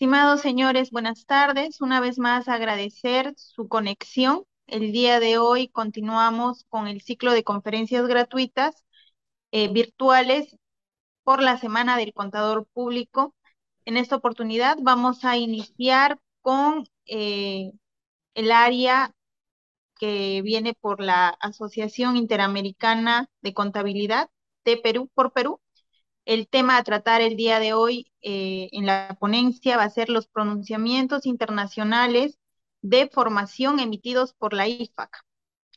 Estimados señores, buenas tardes. Una vez más agradecer su conexión. El día de hoy continuamos con el ciclo de conferencias gratuitas eh, virtuales por la Semana del Contador Público. En esta oportunidad vamos a iniciar con eh, el área que viene por la Asociación Interamericana de Contabilidad de Perú por Perú el tema a tratar el día de hoy eh, en la ponencia va a ser los pronunciamientos internacionales de formación emitidos por la IFAC.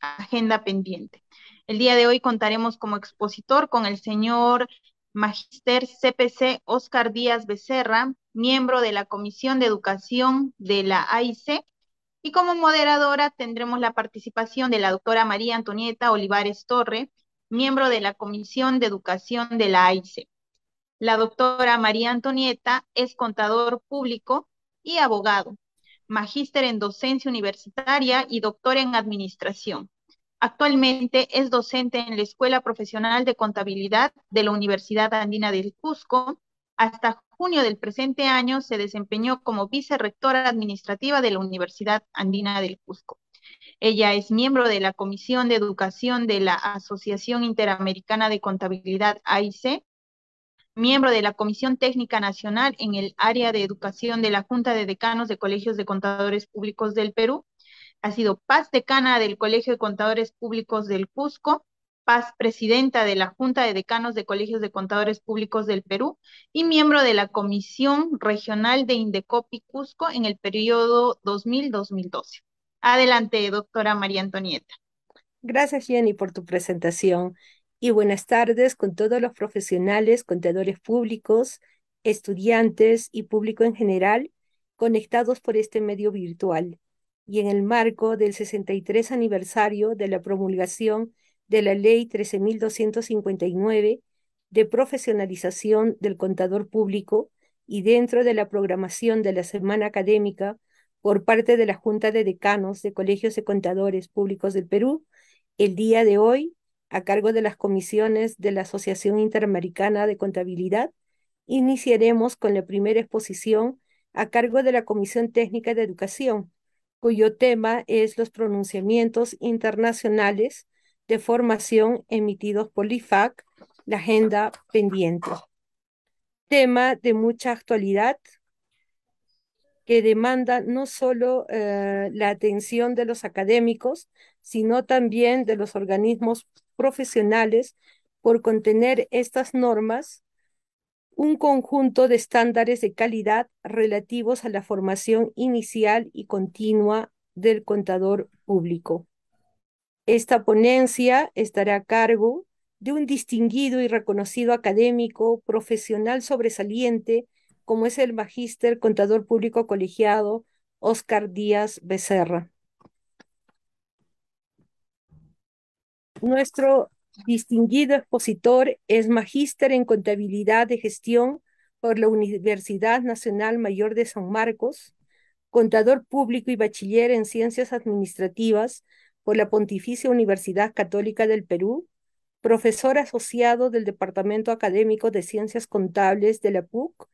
Agenda pendiente. El día de hoy contaremos como expositor con el señor Magister CPC Oscar Díaz Becerra, miembro de la Comisión de Educación de la AIC, y como moderadora tendremos la participación de la doctora María Antonieta Olivares Torre, miembro de la Comisión de Educación de la AIC. La doctora María Antonieta es contador público y abogado, magíster en docencia universitaria y doctor en administración. Actualmente es docente en la Escuela Profesional de Contabilidad de la Universidad Andina del Cusco. Hasta junio del presente año se desempeñó como vicerrectora administrativa de la Universidad Andina del Cusco. Ella es miembro de la Comisión de Educación de la Asociación Interamericana de Contabilidad AIC miembro de la Comisión Técnica Nacional en el área de educación de la Junta de Decanos de Colegios de Contadores Públicos del Perú. Ha sido paz decana del Colegio de Contadores Públicos del Cusco, paz presidenta de la Junta de Decanos de Colegios de Contadores Públicos del Perú y miembro de la Comisión Regional de Indecopi Cusco en el periodo 2000-2012. Adelante, doctora María Antonieta. Gracias, Jenny, por tu presentación y buenas tardes con todos los profesionales, contadores públicos, estudiantes y público en general conectados por este medio virtual y en el marco del 63 aniversario de la promulgación de la Ley 13.259 de profesionalización del contador público y dentro de la programación de la semana académica por parte de la Junta de Decanos de Colegios de Contadores Públicos del Perú, el día de hoy, a cargo de las comisiones de la Asociación Interamericana de Contabilidad, iniciaremos con la primera exposición a cargo de la Comisión Técnica de Educación, cuyo tema es los pronunciamientos internacionales de formación emitidos por LIFAC, la agenda pendiente. Tema de mucha actualidad que demanda no solo eh, la atención de los académicos, sino también de los organismos profesionales por contener estas normas un conjunto de estándares de calidad relativos a la formación inicial y continua del contador público. Esta ponencia estará a cargo de un distinguido y reconocido académico, profesional sobresaliente, como es el magíster contador público colegiado Oscar Díaz Becerra. Nuestro distinguido expositor es magíster en contabilidad de gestión por la Universidad Nacional Mayor de San Marcos, contador público y bachiller en ciencias administrativas por la Pontificia Universidad Católica del Perú, profesor asociado del Departamento Académico de Ciencias Contables de la PUC,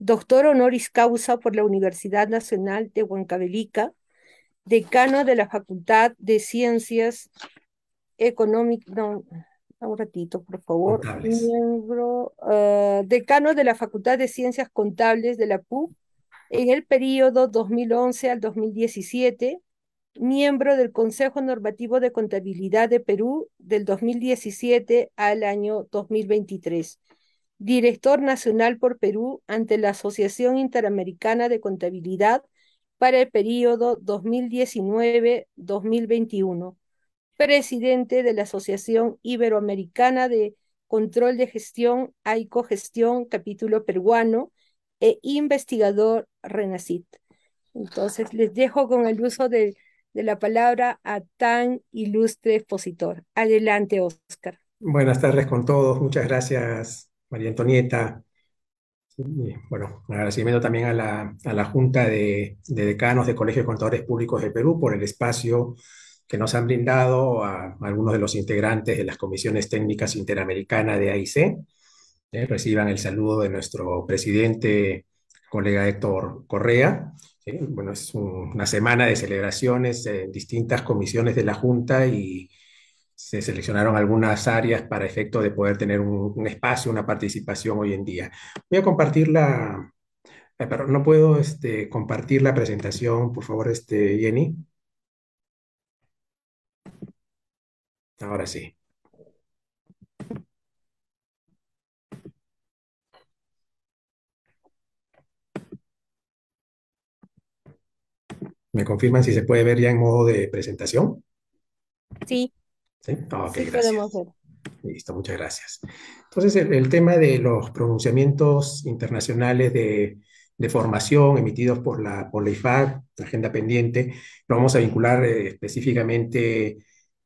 doctor honoris causa por la Universidad Nacional de Huancavelica, decano de la Facultad de Ciencias económico, no, un ratito, por favor, miembro, eh, decano de la Facultad de Ciencias Contables de la PUC en el periodo 2011 al 2017, miembro del Consejo Normativo de Contabilidad de Perú del 2017 al año 2023, director nacional por Perú ante la Asociación Interamericana de Contabilidad para el periodo 2019-2021 presidente de la Asociación Iberoamericana de Control de Gestión, AICO capítulo peruano, e investigador RENACIT. Entonces, les dejo con el uso de, la palabra a tan ilustre expositor. Adelante, Oscar. Buenas tardes con todos. Muchas gracias, María Antonieta. bueno, agradecimiento también a la, Junta de, Decanos de Colegios Contadores Públicos del Perú por el espacio que nos han brindado a, algunos de los integrantes de las comisiones técnicas interamericanas de AIC. Eh, reciban el saludo de nuestro presidente, colega Héctor Correa. bueno, es una semana de celebraciones en distintas comisiones de la Junta y se seleccionaron algunas áreas para efecto de poder tener un, espacio, una participación hoy en día. Voy a compartir la... Eh, pero no puedo este, compartir la presentación, por favor, este, Jenny. Ahora sí. ¿Me confirman si se puede ver ya en modo de presentación? Sí. Sí, ah, ok, Podemos ver. Listo, muchas gracias. Entonces, el, tema de los pronunciamientos internacionales de, formación emitidos por la, por la agenda pendiente, lo vamos a vincular eh, específicamente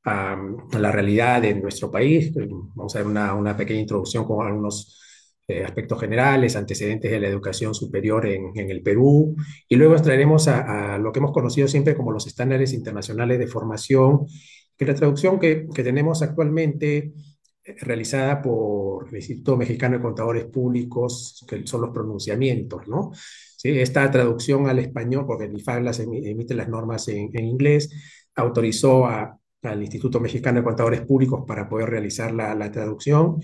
a, la realidad de nuestro país. Vamos a ver una, una pequeña introducción con algunos eh, aspectos generales, antecedentes de la educación superior en, el Perú, y luego traeremos a, lo que hemos conocido siempre como los estándares internacionales de formación, que es la traducción que, que tenemos actualmente eh, realizada por el Instituto Mexicano de Contadores Públicos, que son los pronunciamientos, ¿no? Esta traducción al español, porque el IFAB emite las normas en inglés, autorizó a, al Instituto Mexicano de Contadores Públicos para poder realizar la, traducción.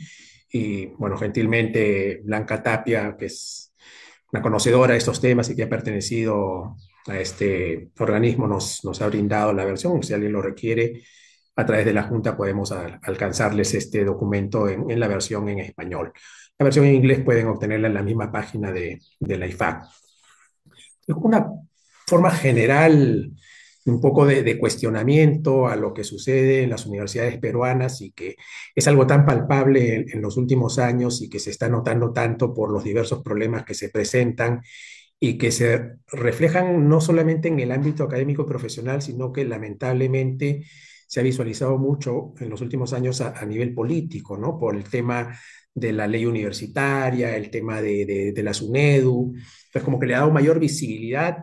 Y bueno, gentilmente Blanca Tapia, que es una conocedora de estos temas y que ha pertenecido a este organismo, nos, nos ha brindado la versión. Si alguien lo requiere, a través de la Junta podemos alcanzarles este documento en, la versión en español. La versión en inglés pueden obtenerla en la misma página de, de la IFAC. Una forma general un poco de, cuestionamiento a lo que sucede en las universidades peruanas y que es algo tan palpable en, los últimos años y que se está notando tanto por los diversos problemas que se presentan y que se reflejan no solamente en el ámbito académico profesional, sino que lamentablemente se ha visualizado mucho en los últimos años a, nivel político, ¿no? Por el tema de la ley universitaria, el tema de, de, la SUNEDU. pues como que le ha dado mayor visibilidad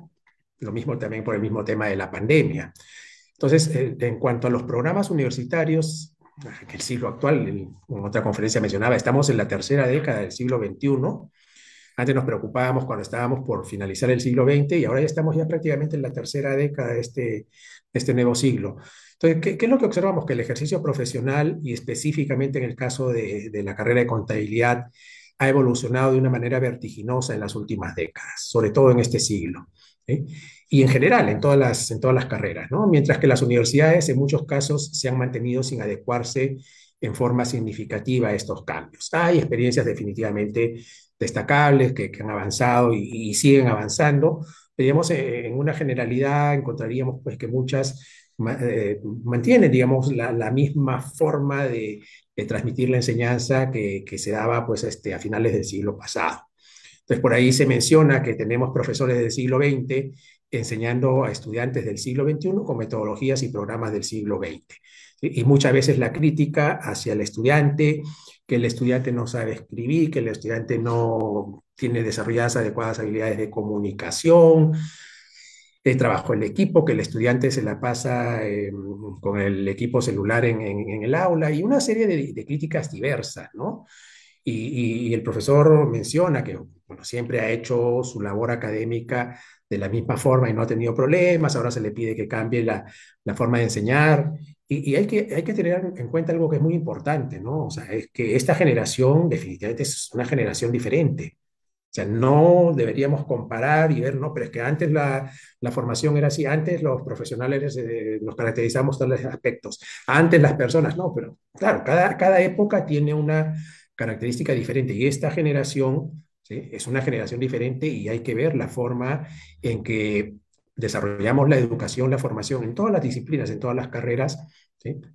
lo mismo también por el mismo tema de la pandemia. Entonces, eh, en cuanto a los programas universitarios, en el siglo actual, en otra conferencia mencionaba, estamos en la tercera década del siglo XXI. Antes nos preocupábamos cuando estábamos por finalizar el siglo XX y ahora ya estamos ya prácticamente en la tercera década de este, este nuevo siglo. Entonces, ¿qué, es lo que observamos? Que el ejercicio profesional y específicamente en el caso de la carrera de contabilidad ha evolucionado de una manera vertiginosa en las últimas décadas, sobre todo en este siglo. Y en general, en todas, las, en todas las carreras, ¿no? Mientras que las universidades en muchos casos se han mantenido sin adecuarse en forma significativa a estos cambios. Hay experiencias definitivamente destacables que, han avanzado y, siguen avanzando. pero en una generalidad encontraríamos pues, que muchas eh, mantienen, digamos, la, misma forma de, transmitir la enseñanza que, que, se daba pues, este, a finales del siglo pasado. Entonces, por ahí se menciona que tenemos profesores del siglo XX enseñando a estudiantes del siglo XXI con metodologías y programas del siglo XX. Y muchas veces la crítica hacia el estudiante, que el estudiante no sabe escribir, que el estudiante no tiene desarrolladas adecuadas habilidades de comunicación, el trabajo en equipo, que el estudiante se la pasa em, con el equipo celular en, el aula y una serie de, críticas diversas, ¿no? y, el profesor menciona que bueno, siempre ha hecho su labor académica de la misma forma y no ha tenido problemas, ahora se le pide que cambie la, la forma de enseñar. Y, y, hay, que, hay que tener en cuenta algo que es muy importante, ¿no? O sea, es que esta generación definitivamente es una generación diferente. O sea, no deberíamos comparar y ver, no, pero es que antes la, la formación era así, antes los profesionales eh, nos caracterizamos tales aspectos, antes las personas, no, pero claro, cada, cada época tiene una característica diferente y esta generación es una generación diferente y hay que ver la forma en que desarrollamos la educación, la formación en todas las disciplinas, en todas las carreras,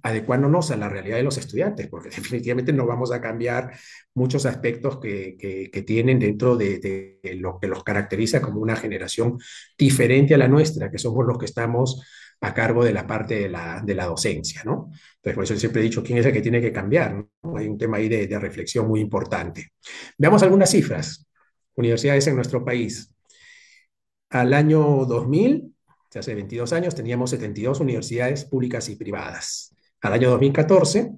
adecuándonos a la realidad de los estudiantes, porque definitivamente no vamos a cambiar muchos aspectos que, tienen dentro de, lo que los caracteriza como una generación diferente a la nuestra, que somos los que estamos a cargo de la parte de la, docencia, ¿no? Entonces, por eso siempre he dicho quién es el que tiene que cambiar. Hay un tema ahí de, reflexión muy importante. Veamos algunas cifras. Universidades en nuestro país. Al año 2000, hace 22 años, teníamos 72 universidades públicas y privadas. Al año 2014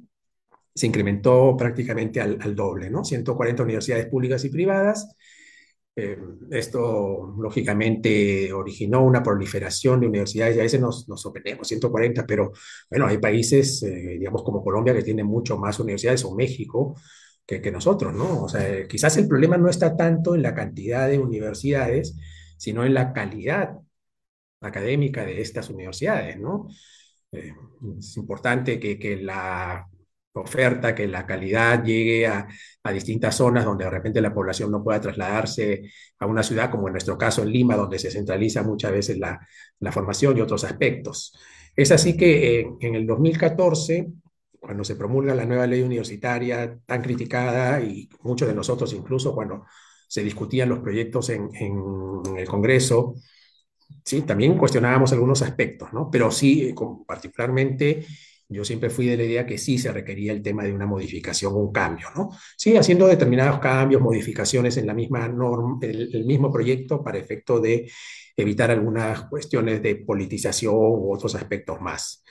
se incrementó prácticamente al, doble, ¿no? 140 universidades públicas y privadas eh, esto, lógicamente, originó una proliferación de universidades y a veces nos, nos sorprendemos, 140, pero bueno, hay países, eh, digamos, como Colombia, que tienen mucho más universidades, o México, que, que, nosotros, ¿no? O sea, quizás el problema no está tanto en la cantidad de universidades, sino en la calidad académica de estas universidades, ¿no? Eh, es importante que, que la oferta, que la calidad llegue a, distintas zonas donde de repente la población no pueda trasladarse a una ciudad, como en nuestro caso en Lima, donde se centraliza muchas veces la, formación y otros aspectos. Es así que eh, en el 2014, cuando se promulga la nueva ley universitaria tan criticada y muchos de nosotros incluso cuando se discutían los proyectos en, el Congreso, sí, también cuestionábamos algunos aspectos, ¿no? Pero sí, eh, particularmente yo siempre fui de la idea que sí se requería el tema de una modificación o un cambio, ¿no? Sí, haciendo determinados cambios, modificaciones en la misma norma, el, el mismo proyecto para efecto de evitar algunas cuestiones de politización u otros aspectos más.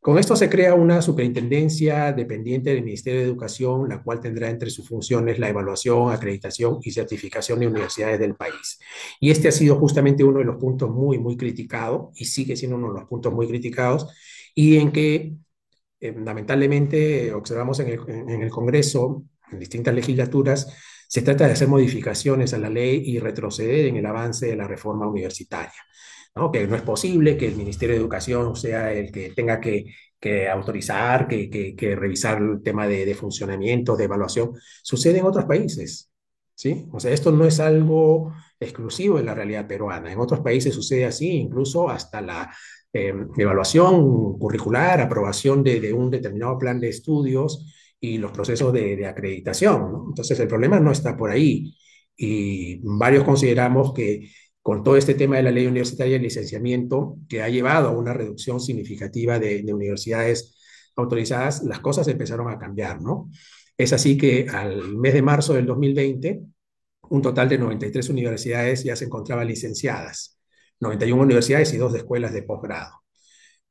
Con esto se crea una superintendencia dependiente del Ministerio de Educación, la cual tendrá entre sus funciones la evaluación, acreditación y certificación de universidades del país. Y este ha sido justamente uno de los puntos muy, muy criticados y sigue siendo uno de los puntos muy criticados y en que eh, lamentablemente observamos en el, en el Congreso, en distintas legislaturas, se trata de hacer modificaciones a la ley y retroceder en el avance de la reforma universitaria. que no es posible que el Ministerio de Educación sea el que tenga que, que autorizar, que, que, revisar el tema de, de, funcionamiento, de evaluación. Sucede en otros países, ¿sí? O sea, esto no es algo exclusivo de la realidad peruana. En otros países sucede así, incluso hasta la eh, evaluación curricular, aprobación de, un determinado plan de estudios y los procesos de, acreditación. Entonces, el problema no está por ahí. Y varios consideramos que con todo este tema de la ley universitaria y licenciamiento, que ha llevado a una reducción significativa de, universidades autorizadas, las cosas empezaron a cambiar, ¿no? Es así que al mes de marzo del 2020, un total de 93 universidades ya se encontraban licenciadas. 91 universidades y dos escuelas de posgrado.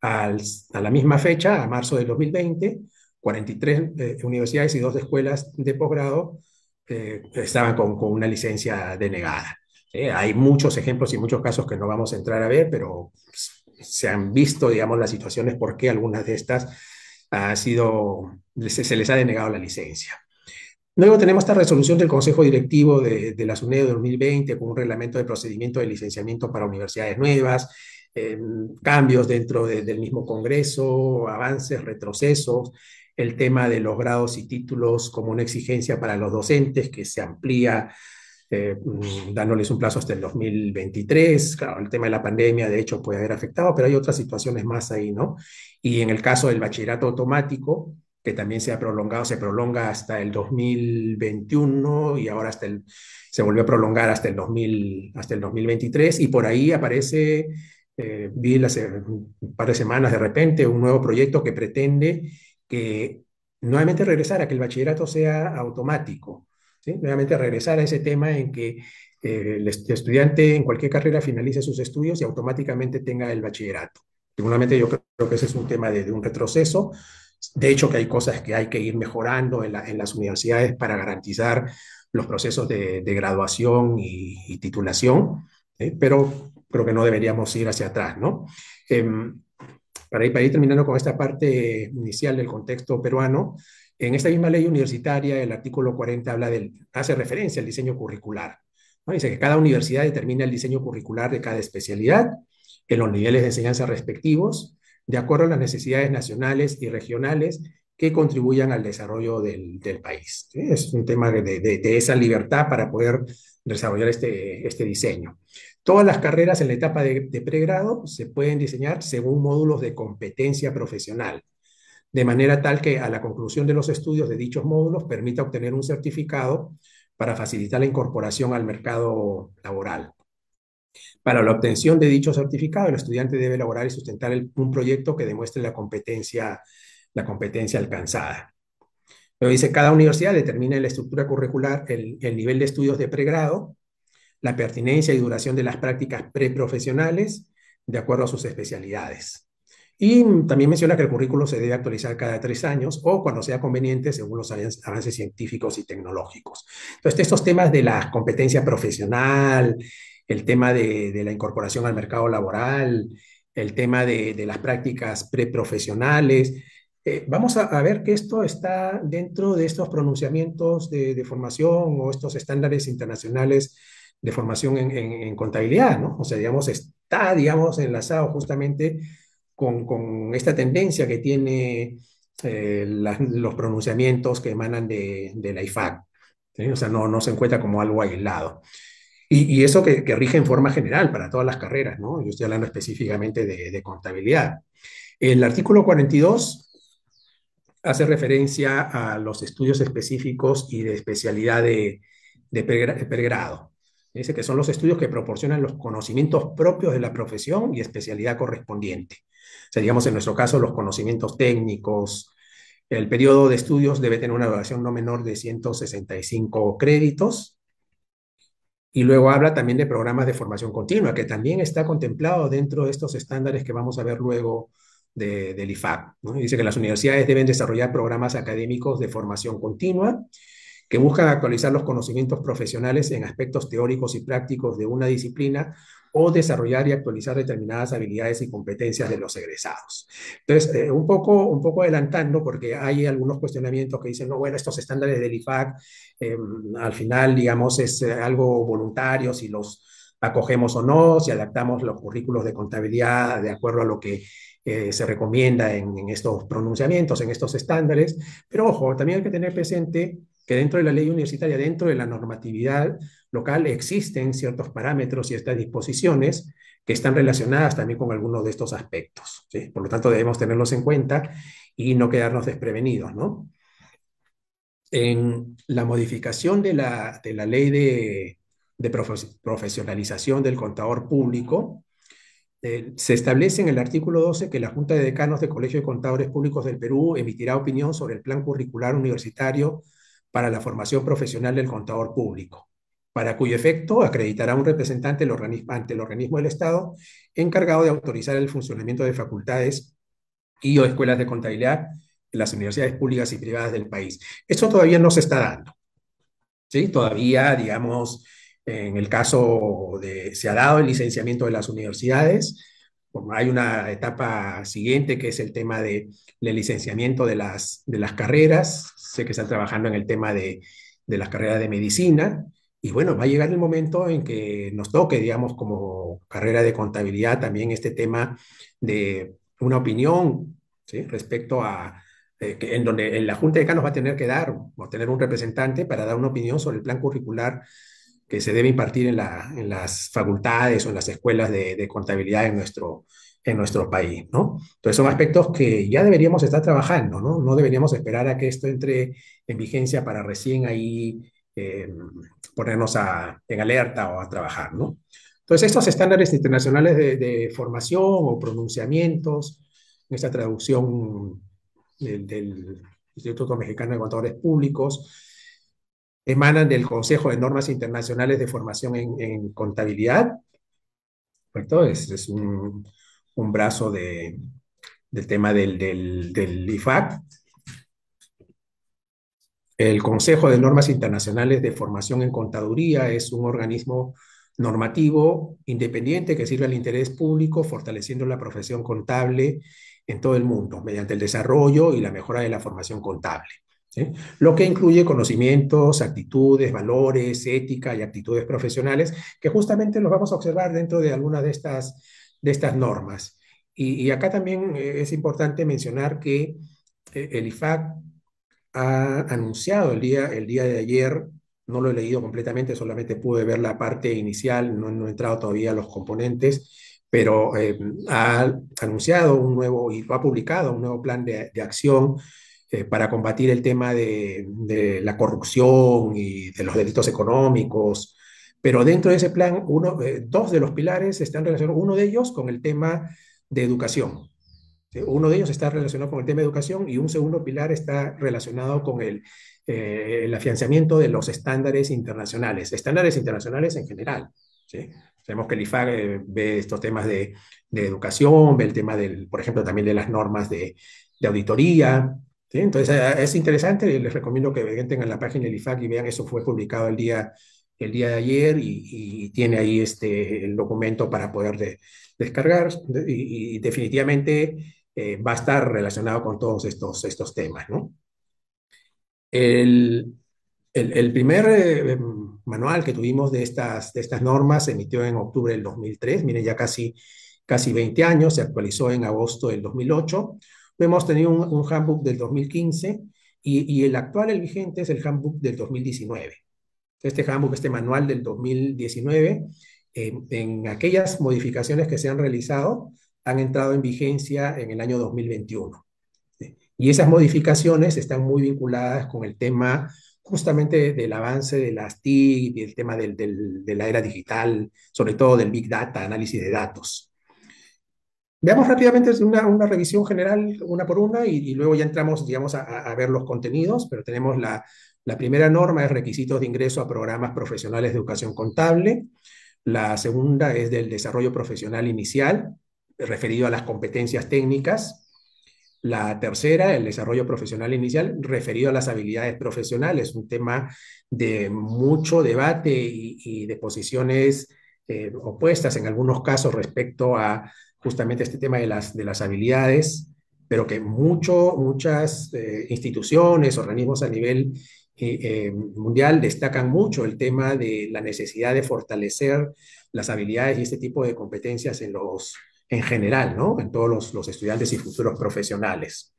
a la misma fecha, a marzo del 2020, 43 eh, universidades y dos escuelas de posgrado eh, estaban con, una licencia denegada. Eh, hay muchos ejemplos y muchos casos que no vamos a entrar a ver, pero se han visto, digamos, las situaciones por qué algunas de estas ha sido, se les ha denegado la licencia. Luego tenemos esta resolución del Consejo Directivo de, la SUNED 2020 con un reglamento de procedimiento de licenciamiento para universidades nuevas, em, cambios dentro del mismo Congreso, avances, retrocesos, el tema de los grados y títulos como una exigencia para los docentes que se amplía eh, mm, dándoles un plazo hasta el 2023. Claro, el tema de la pandemia, de hecho, puede haber afectado, pero hay otras situaciones más ahí, ¿no? Y en el caso del bachillerato automático, que también se ha prolongado, se prolonga hasta el 2021 y ahora hasta el, se volvió a prolongar hasta el, 2000, hasta el 2023 y por ahí aparece, eh, vi hace eh, un par de semanas de repente, un nuevo proyecto que pretende que nuevamente regresar a que el bachillerato sea automático, nuevamente regresar a ese tema en que eh, el estudiante en cualquier carrera finalice sus estudios y automáticamente tenga el bachillerato. Seguramente yo creo que ese es un tema de, de un retroceso de hecho, que hay cosas que hay que ir mejorando en, las universidades para garantizar los procesos de, graduación y, titulación, ¿eh? pero creo que no deberíamos ir hacia atrás, ¿no? Em, para, ir, terminando con esta parte inicial del contexto peruano, en esta misma ley universitaria, el artículo 40 habla del, hace referencia al diseño curricular. Dice que cada universidad determina el diseño curricular de cada especialidad en los niveles de enseñanza respectivos de acuerdo a las necesidades nacionales y regionales que contribuyan al desarrollo del, país. Es un tema de, esa libertad para poder desarrollar este, este, diseño. Todas las carreras en la etapa de pregrado se pueden diseñar según módulos de competencia profesional, de manera tal que a la conclusión de los estudios de dichos módulos permita obtener un certificado para facilitar la incorporación al mercado laboral. Para la obtención de dicho certificado, el estudiante debe elaborar y sustentar un proyecto que demuestre la competencia, la competencia alcanzada. Pero dice, cada universidad determina en la estructura curricular el, el nivel de estudios de pregrado, la pertinencia y duración de las prácticas preprofesionales de acuerdo a sus especialidades. Y también menciona que el currículo se debe actualizar cada tres años o cuando sea conveniente según los avances científicos y tecnológicos. Entonces, estos temas de la competencia profesional, el tema de, la incorporación al mercado laboral, el tema de, las prácticas preprofesionales. Eh, vamos a, ver que esto está dentro de estos pronunciamientos de, formación o estos estándares internacionales de formación en, contabilidad, ¿no? O sea, digamos, está, digamos, enlazado justamente con, esta tendencia que tiene eh, los pronunciamientos que emanan de, la IFAC. O sea, no, no se encuentra como algo aislado. Y, eso que, rige en forma general para todas las carreras, ¿no? Yo estoy hablando específicamente de, contabilidad. El artículo 42 hace referencia a los estudios específicos y de especialidad de, de pregrado. Dice que son los estudios que proporcionan los conocimientos propios de la profesión y especialidad correspondiente. O digamos, en nuestro caso, los conocimientos técnicos. El periodo de estudios debe tener una duración no menor de 165 créditos y luego habla también de programas de formación continua, que también está contemplado dentro de estos estándares que vamos a ver luego de, del IFAC. Dice que las universidades deben desarrollar programas académicos de formación continua que buscan actualizar los conocimientos profesionales en aspectos teóricos y prácticos de una disciplina o desarrollar y actualizar determinadas habilidades y competencias de los egresados. Entonces, eh, un, poco, un poco adelantando, porque hay algunos cuestionamientos que dicen, no, bueno, estos estándares del IFAC em, al final, digamos, es eh, algo voluntario, si los acogemos o no, si adaptamos los currículos de contabilidad de acuerdo a lo que eh, se recomienda en, en, estos pronunciamientos, en estos estándares. Pero ojo, también hay que tener presente que dentro de la ley universitaria, dentro de la normatividad, local existen ciertos parámetros y estas disposiciones que están relacionadas también con algunos de estos aspectos. Por lo tanto, debemos tenerlos en cuenta y no quedarnos desprevenidos. En la modificación de la, ley de, profesionalización del contador público, eh, se establece en el artículo 12 que la Junta de Decanos del Colegio de Contadores Públicos del Perú emitirá opinión sobre el plan curricular universitario para la formación profesional del contador público para cuyo efecto acreditará un representante organismo, ante el organismo del Estado encargado de autorizar el funcionamiento de facultades y o escuelas de contabilidad en las universidades públicas y privadas del país. Esto todavía no se está dando. ¿sí? Todavía, digamos, en el caso de, se ha dado el licenciamiento de las universidades, hay una etapa siguiente que es el tema del licenciamiento de las, de las carreras, sé que están trabajando en el tema de, de las carreras de medicina, y bueno, va a llegar el momento en que nos toque, digamos, como carrera de contabilidad, también este tema de una opinión respecto a, eh, en donde en la Junta de nos va a tener que dar o tener un representante para dar una opinión sobre el plan curricular que se debe impartir en, la, en las facultades o en las escuelas de, de, contabilidad en nuestro, en nuestro país, ¿no? Entonces son aspectos que ya deberíamos estar trabajando, ¿no? No deberíamos esperar a que esto entre en vigencia para recién ahí eh, ponernos en alerta o a trabajar, ¿no? Entonces, estos estándares internacionales de, formación o pronunciamientos, en esta traducción del, Instituto Mexicano de Contadores Públicos, emanan del Consejo de Normas Internacionales de Formación en, Contabilidad, ¿correcto? Es, un, brazo del tema del, del IFAC, el Consejo de Normas Internacionales de Formación en Contaduría es un organismo normativo independiente que sirve al interés público, fortaleciendo la profesión contable en todo el mundo mediante el desarrollo y la mejora de la formación contable. Lo que incluye conocimientos, actitudes, valores, ética y actitudes profesionales, que justamente los vamos a observar dentro de algunas de estas, de estas normas. y acá también eh, es importante mencionar que eh, el IFAC ha anunciado el día, el día de ayer, no lo he leído completamente, solamente pude ver la parte inicial, no, no he entrado todavía los componentes, pero eh, ha anunciado un nuevo y ha publicado un nuevo plan de, acción eh, para combatir el tema de, la corrupción y de los delitos económicos. Pero dentro de ese plan, uno, eh, dos de los pilares están relacionados, uno de ellos con el tema de educación. Eh, uno de ellos está relacionado con el tema de educación y un segundo pilar está relacionado con el, eh, afianzamiento de los estándares internacionales, estándares internacionales en general. ¿sí? Sabemos que el IFAC eh, ve estos temas de, educación, ve el tema, del, por ejemplo, también de las normas de, de auditoría. Entonces, es interesante y les recomiendo que entren a la página del IFAC y vean, eso fue publicado el día, el día de ayer y, tiene ahí este, el documento para poder descargar y definitivamente eh, va a estar relacionado con todos estos, estos temas. ¿no? El, el, primer eh, manual que tuvimos de estas, de estas normas se emitió en octubre del 2003, miren, ya casi, casi 20 años, se actualizó en agosto del 2008. Hemos tenido un, handbook del 2015 y, y, el actual, el vigente, es el handbook del 2019. Este handbook, este manual del 2019, eh, en aquellas modificaciones que se han realizado, han entrado en vigencia en el año 2021. Y esas modificaciones están muy vinculadas con el tema justamente del avance de las TIC y el tema del, de la era digital, sobre todo del Big Data, análisis de datos. Veamos rápidamente una, una revisión general, una por una, y, luego ya entramos, digamos, a, a, ver los contenidos, pero tenemos la, la primera norma es requisitos de ingreso a programas profesionales de educación contable. La segunda es del desarrollo profesional inicial, referido a las competencias técnicas. La tercera, el desarrollo profesional inicial, referido a las habilidades profesionales, un tema de mucho debate y, de posiciones eh, opuestas en algunos casos respecto a justamente este tema de las, de las habilidades, pero que mucho, muchas eh, instituciones, organismos a nivel eh, mundial destacan mucho el tema de la necesidad de fortalecer las habilidades y este tipo de competencias en los, en general, ¿no? en todos los, estudiantes y futuros profesionales.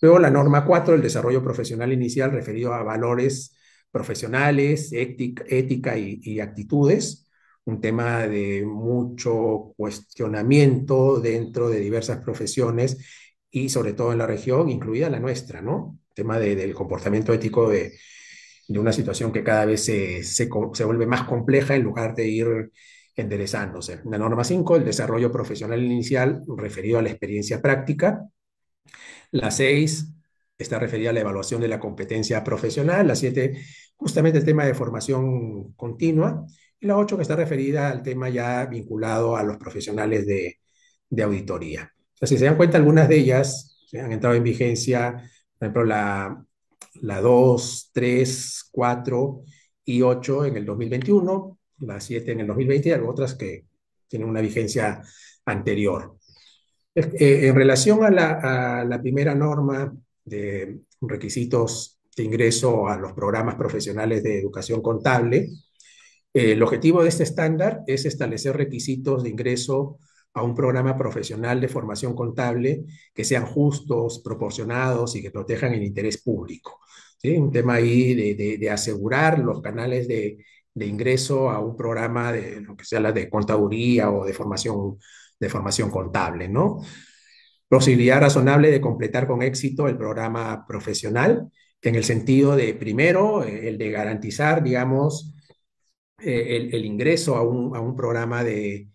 Luego la norma 4, el desarrollo profesional inicial referido a valores profesionales, ética, ética y, actitudes, un tema de mucho cuestionamiento dentro de diversas profesiones y sobre todo en la región, incluida la nuestra, ¿no? tema del comportamiento ético de, una situación que cada vez se vuelve más compleja en lugar de ir enderezándose. La norma 5, el desarrollo profesional inicial referido a la experiencia práctica. La 6 está referida a la evaluación de la competencia profesional. La 7, justamente el tema de formación continua. Y la 8 que está referida al tema ya vinculado a los profesionales de, auditoría. si se dan cuenta, algunas de ellas han entrado en vigencia, por ejemplo, la, la 2, 3, 4 y 8 en el 2021 las siete en el 2020 y otras que tienen una vigencia anterior. Eh, en relación a la, primera norma de requisitos de ingreso a los programas profesionales de educación contable, eh, el objetivo de este estándar es establecer requisitos de ingreso a un programa profesional de formación contable que sean justos, proporcionados y que protejan el interés público. ¿Sí? Un tema ahí de asegurar los canales de de ingreso a un programa de lo que sea la de contaduría o de formación, de formación contable, ¿no? Posibilidad razonable de completar con éxito el programa profesional, en el sentido de, primero, eh, el de garantizar, digamos, eh, el, ingreso a un, programa de,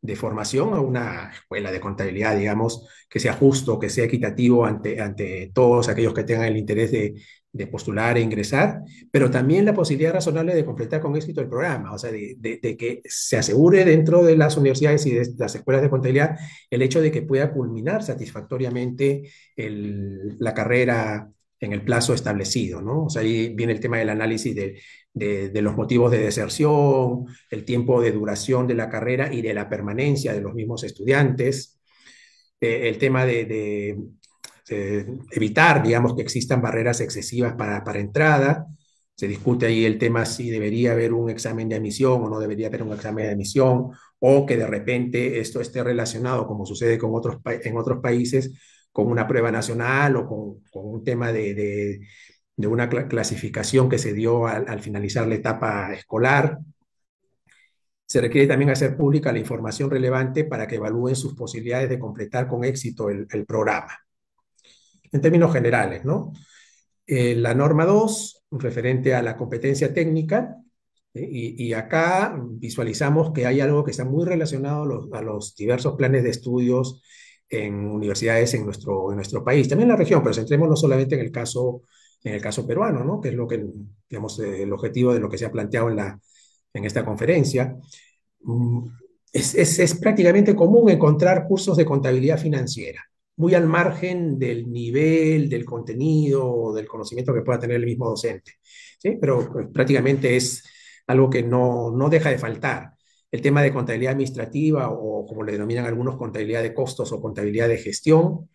de formación a una escuela de contabilidad, digamos, que sea justo, que sea equitativo ante, ante todos aquellos que tengan el interés de, de postular e ingresar, pero también la posibilidad razonable de completar con éxito el programa, o sea, de, que se asegure dentro de las universidades y de las escuelas de contabilidad el hecho de que pueda culminar satisfactoriamente la carrera en el plazo establecido, ¿no? O sea, ahí viene el tema del análisis de, los motivos de deserción, el tiempo de duración de la carrera y de la permanencia de los mismos estudiantes, eh, el tema de, eh, evitar, digamos, que existan barreras excesivas para, para entrada. Se discute ahí el tema si debería haber un examen de admisión o no debería haber un examen de admisión, o que de repente esto esté relacionado, como sucede con otros en otros países, con una prueba nacional o con, un tema de, de, una clasificación que se dio al, finalizar la etapa escolar. Se requiere también hacer pública la información relevante para que evalúen sus posibilidades de completar con éxito el programa en términos generales, ¿no? Eh, la norma 2, referente a la competencia técnica, y, acá visualizamos que hay algo que está muy relacionado a los, diversos planes de estudios en universidades en nuestro, país, también en la región, pero centrémonos solamente en el caso, en el caso peruano, que es lo que, digamos, eh, el objetivo de lo que se ha planteado en, esta conferencia. Mm, es prácticamente común encontrar cursos de contabilidad financiera muy al margen del nivel, del contenido o del conocimiento que pueda tener el mismo docente. Pero pues, prácticamente es algo que no, no deja de faltar. El tema de contabilidad administrativa o como le denominan algunos, contabilidad de costos o contabilidad de gestión.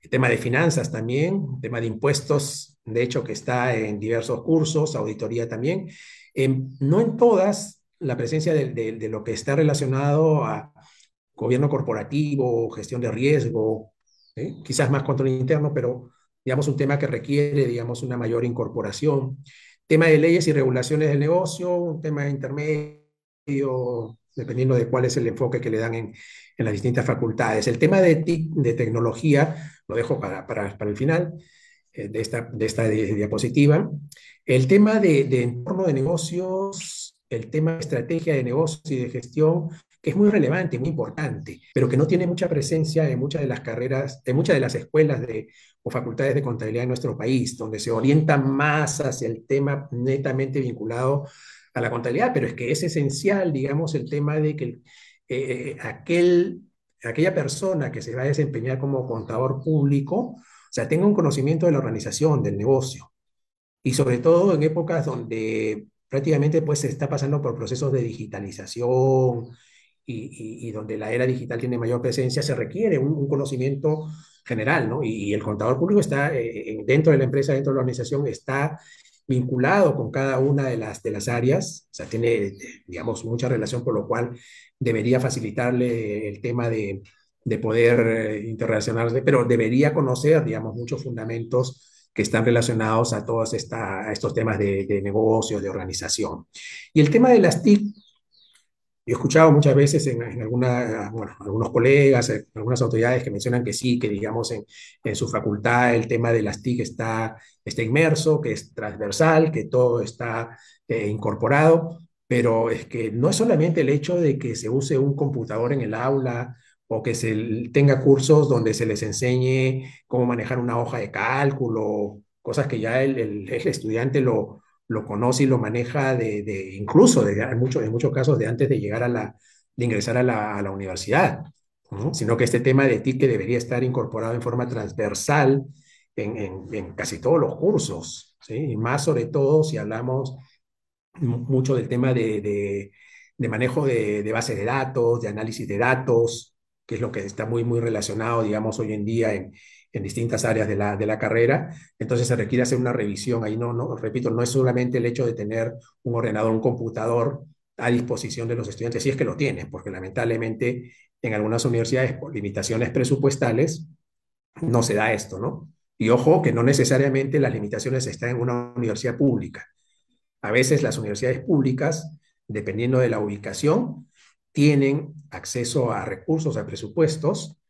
El tema de finanzas también, el tema de impuestos, de hecho, que está en diversos cursos, auditoría también. Em, no en todas, la presencia de lo que está relacionado a gobierno corporativo, gestión de riesgo, quizás más control interno, pero digamos un tema que requiere digamos una mayor incorporación. Tema de leyes y regulaciones del negocio, un tema de intermedio, dependiendo de cuál es el enfoque que le dan en, en las distintas facultades. El tema de, de tecnología, lo dejo para, para, para el final eh, de esta, de esta diapositiva. El tema de, de entorno de negocios, el tema de estrategia de negocios y de gestión, que es muy relevante, muy importante, pero que no tiene mucha presencia en muchas de las carreras, en muchas de las escuelas de, o facultades de contabilidad en nuestro país, donde se orienta más hacia el tema netamente vinculado a la contabilidad, pero es que es esencial, digamos, el tema de que eh, eh, aquel, aquella persona que se va a desempeñar como contador público, o sea, tenga un conocimiento de la organización, del negocio. Y sobre todo en épocas donde prácticamente pues se está pasando por procesos de digitalización, y, donde la era digital tiene mayor presencia, se requiere un, conocimiento general, ¿no? Y, el contador público está eh, dentro de la empresa, dentro de la organización, está vinculado con cada una de las, de las áreas, o sea, tiene, digamos, mucha relación, por lo cual debería facilitarle el tema de, de poder eh, interrelacionarse, pero debería conocer, digamos, muchos fundamentos que están relacionados a todos estos temas de, de, negocios, de organización. Y el tema de las TIC yo he escuchado muchas veces en, bueno, algunos colegas, algunas autoridades que mencionan que sí, que digamos en, su facultad el tema de las TIC está, está inmerso, que es transversal, que todo está eh, incorporado, pero es que no es solamente el hecho de que se use un computador en el aula o que se tenga cursos donde se les enseñe cómo manejar una hoja de cálculo, cosas que ya el estudiante lo, lo conoce y lo maneja de, de incluso de, en, en muchos casos de antes de llegar a la, de ingresar a la, a la universidad, sino que este tema de TIC que debería estar incorporado en forma transversal en, en, casi todos los cursos, ¿sí? y más sobre todo si hablamos mucho del tema de, de, manejo de, de, bases de datos, de análisis de datos, que es lo que está muy, muy relacionado, digamos, hoy en día en, en distintas áreas de la, carrera, entonces se requiere hacer una revisión. Ahí no, no, repito, no es solamente el hecho de tener un ordenador, un computador a disposición de los estudiantes, si es que lo tienen, porque lamentablemente en algunas universidades, por limitaciones presupuestales, no se da esto, ¿no? Y ojo que no necesariamente las limitaciones están en una universidad pública. A veces las universidades públicas, dependiendo de la ubicación, tienen acceso a recursos, a presupuestos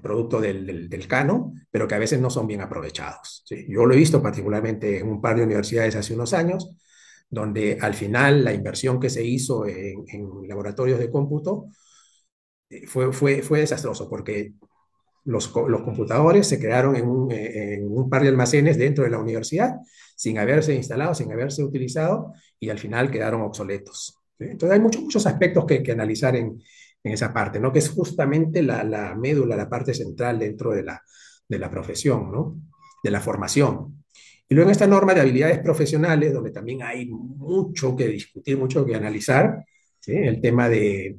producto del, cano, pero que a veces no son bien aprovechados. Yo lo he visto particularmente en un par de universidades hace unos años, donde al final la inversión que se hizo en, laboratorios de cómputo eh, fue, fue, fue desastroso, porque los, computadores se crearon eh, en un, par de almacenes dentro de la universidad, sin haberse instalado, sin haberse utilizado, y al final quedaron obsoletos. Entonces hay muchos, muchos aspectos que, que analizar en, en esa parte, ¿no? Que es justamente la, médula, la parte central dentro de la, profesión, ¿no? De la formación. Y luego en esta norma de habilidades profesionales, donde también hay mucho que discutir, mucho que analizar, El tema de,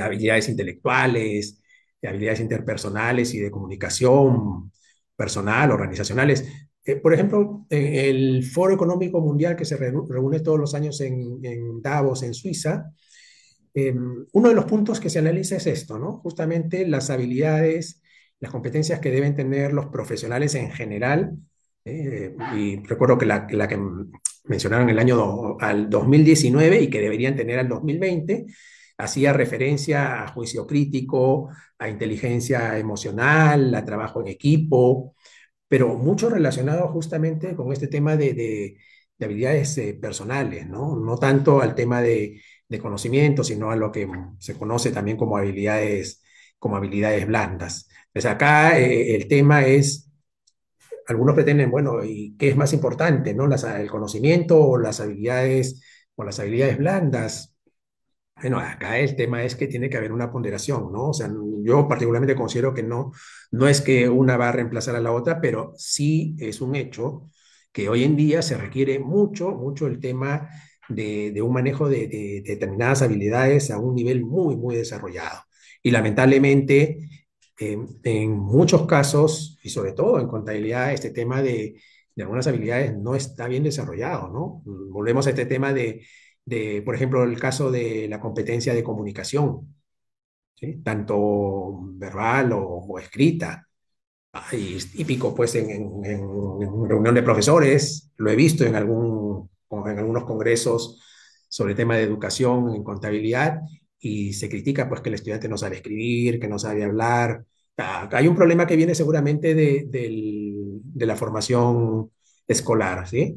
habilidades intelectuales, de habilidades interpersonales y de comunicación personal, organizacionales. Eh, por ejemplo, el Foro Económico Mundial que se reúne todos los años en Davos, en Suiza, Em, uno de los puntos que se analiza es esto, ¿no? Justamente las habilidades, las competencias que deben tener los profesionales en general. Eh, y recuerdo que la, que mencionaron el año al 2019 y que deberían tener al 2020 hacía referencia a juicio crítico, a inteligencia emocional, a trabajo en equipo, pero mucho relacionado justamente con este tema de, habilidades eh, personales, ¿no? No tanto al tema de de conocimiento, sino a lo que se conoce también como habilidades, como habilidades blandas. Pues acá eh, el tema es, algunos pretenden, bueno, ¿y qué es más importante, no? Las, el conocimiento o las habilidades o las habilidades blandas. Bueno, acá el tema es que tiene que haber una ponderación, ¿no? O sea, yo particularmente considero que no, no es que una va a reemplazar a la otra, pero sí es un hecho que hoy en día se requiere mucho, mucho el tema de, un manejo de, determinadas habilidades a un nivel muy, muy desarrollado. Y lamentablemente, eh, en muchos casos, y sobre todo en contabilidad, este tema de, algunas habilidades no está bien desarrollado, ¿no? Volvemos a este tema de, por ejemplo, el caso de la competencia de comunicación, tanto verbal o, escrita. Ah, y es típico, pues, en, en, en, reunión de profesores, lo he visto en algún, en algunos congresos sobre tema de educación en contabilidad y se critica pues que el estudiante no sabe escribir, que no sabe hablar. Ah, hay un problema que viene seguramente de, de la formación escolar, ¿sí?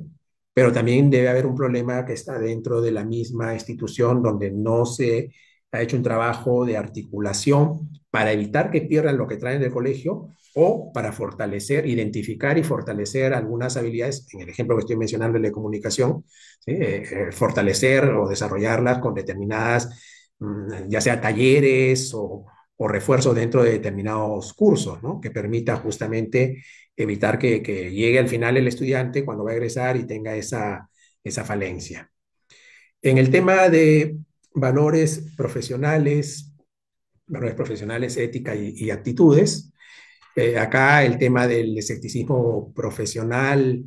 Pero también debe haber un problema que está dentro de la misma institución donde no se ha hecho un trabajo de articulación para evitar que pierdan lo que traen del colegio o para fortalecer, identificar y fortalecer algunas habilidades, en el ejemplo que estoy mencionando, el de comunicación, eh, eh, fortalecer o desarrollarlas con determinadas, mm, ya sea talleres o, refuerzos dentro de determinados cursos, que permita justamente evitar que, llegue al final el estudiante cuando va a egresar y tenga esa, falencia. En el tema de valores profesionales, valores profesionales, ética y actitudes, eh, acá el tema del escepticismo profesional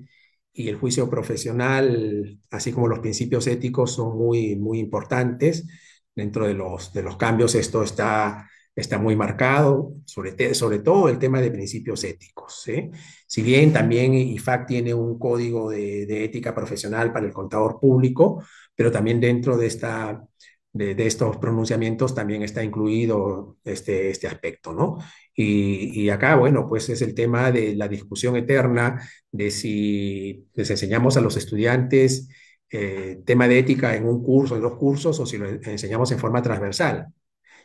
y el juicio profesional, así como los principios éticos, son muy, muy importantes. Dentro de los, de los cambios esto está, está muy marcado, sobre, sobre todo el tema de principios éticos. Si bien también IFAC tiene un código de, ética profesional para el contador público, pero también dentro de, esta, de, estos pronunciamientos también está incluido este, este aspecto, ¿no? Y, acá, bueno, pues es el tema de la discusión eterna de si les enseñamos a los estudiantes eh, tema de ética en un curso, en dos cursos, o si lo enseñamos en forma transversal.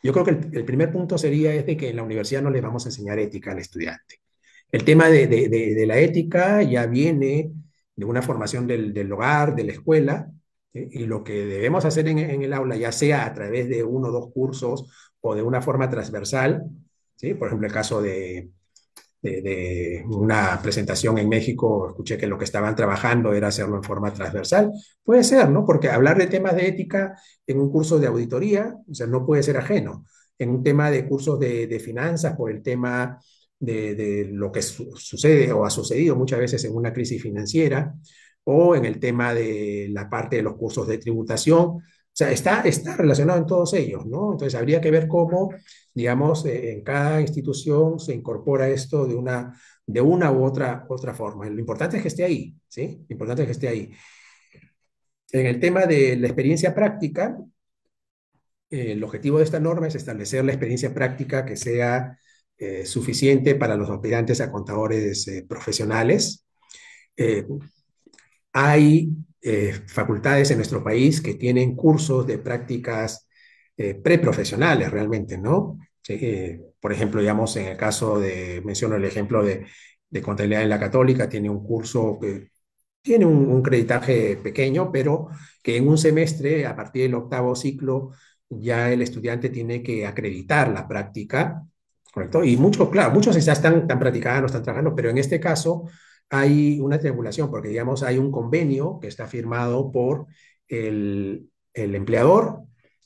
Yo creo que el, primer punto sería este, que en la universidad no le vamos a enseñar ética al estudiante. El tema de, la ética ya viene de una formación del, hogar, de la escuela, y lo que debemos hacer en, en el aula, ya sea a través de uno o dos cursos o de una forma transversal, por ejemplo, el caso de, una presentación en México, escuché que lo que estaban trabajando era hacerlo en forma transversal. Puede ser, ¿no? Porque hablar de temas de ética en un curso de auditoría, o sea, no puede ser ajeno. En un tema de cursos de, finanzas, por el tema de, lo que sucede o ha sucedido muchas veces en una crisis financiera o en el tema de la parte de los cursos de tributación. O sea, está, está relacionado en todos ellos, ¿no? Entonces habría que ver cómo digamos, eh, en cada institución se incorpora esto de una, de una u otra, otra forma. Lo importante es que esté ahí, ¿sí? importante es que esté ahí. En el tema de la experiencia práctica, eh, el objetivo de esta norma es establecer la experiencia práctica que sea eh, suficiente para los aspirantes a contadores profesionales. hay facultades en nuestro país que tienen cursos de prácticas eh, preprofesionales realmente, ¿no? Eh, por ejemplo, digamos, en el caso de, menciono el ejemplo de, de contabilidad en la católica, tiene un curso que tiene un, un creditaje pequeño, pero que en un semestre, a partir del octavo ciclo, ya el estudiante tiene que acreditar la práctica, ¿correcto? Y muchos, claro, muchos ya están, practicando, están trabajando, pero en este caso hay una triangulación, porque digamos hay un convenio que está firmado por el, el empleador,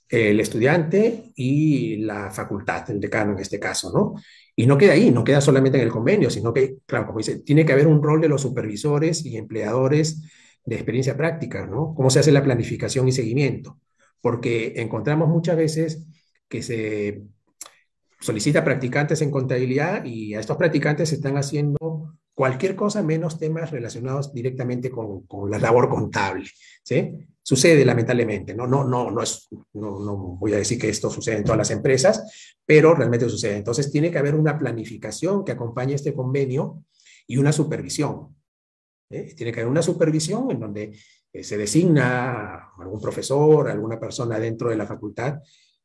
el estudiante y la facultad, el decano en este caso, ¿no? Y no queda ahí, no queda solamente en el convenio, sino que, claro, como dice, tiene que haber un rol de los supervisores y empleadores de experiencia práctica, ¿no? Cómo se hace la planificación y seguimiento, porque encontramos muchas veces que se solicita practicantes en contabilidad y a estos practicantes se están haciendo cualquier cosa menos temas relacionados directamente con, con la labor contable, ¿sí? Sucede lamentablemente, no, no, no, no, es, voy a decir que esto sucede en todas las empresas, pero realmente sucede. Entonces tiene que haber una planificación que acompañe este convenio y una supervisión. ¿eh? Tiene que haber una supervisión en donde eh, se designa algún profesor, alguna persona dentro de la facultad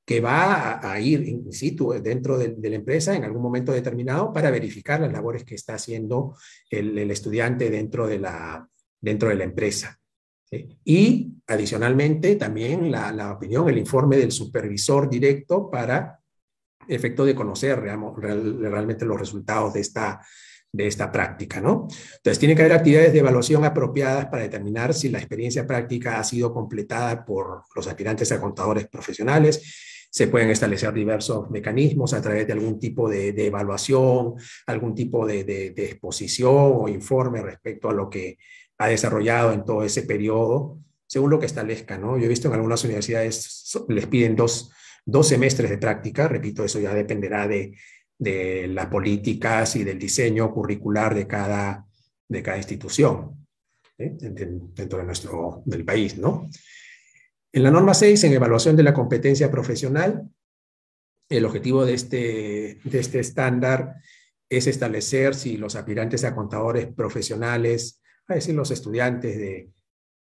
que va a, ir in situ eh, dentro de, la empresa en algún momento determinado para verificar las labores que está haciendo el, el estudiante dentro de, la, dentro de la empresa. Y adicionalmente también la, opinión, el informe del supervisor directo para efecto de conocer realmente los resultados de esta, de esta práctica, ¿no? Entonces, tiene que haber actividades de evaluación apropiadas para determinar si la experiencia práctica ha sido completada por los aspirantes a contadores profesionales. Se pueden establecer diversos mecanismos a través de algún tipo de, evaluación, algún tipo de, exposición o informe respecto a lo que ha desarrollado en todo ese periodo, según lo que establezca, ¿no? Yo he visto en algunas universidades les piden dos, dos semestres de práctica, repito, eso ya dependerá de, las políticas y del diseño curricular de cada, de cada institución ¿eh? dentro de nuestro, del país, ¿no? En la norma 6, en evaluación de la competencia profesional, el objetivo de este, de este estándar es establecer si los aspirantes a contadores profesionales a decir, los estudiantes de,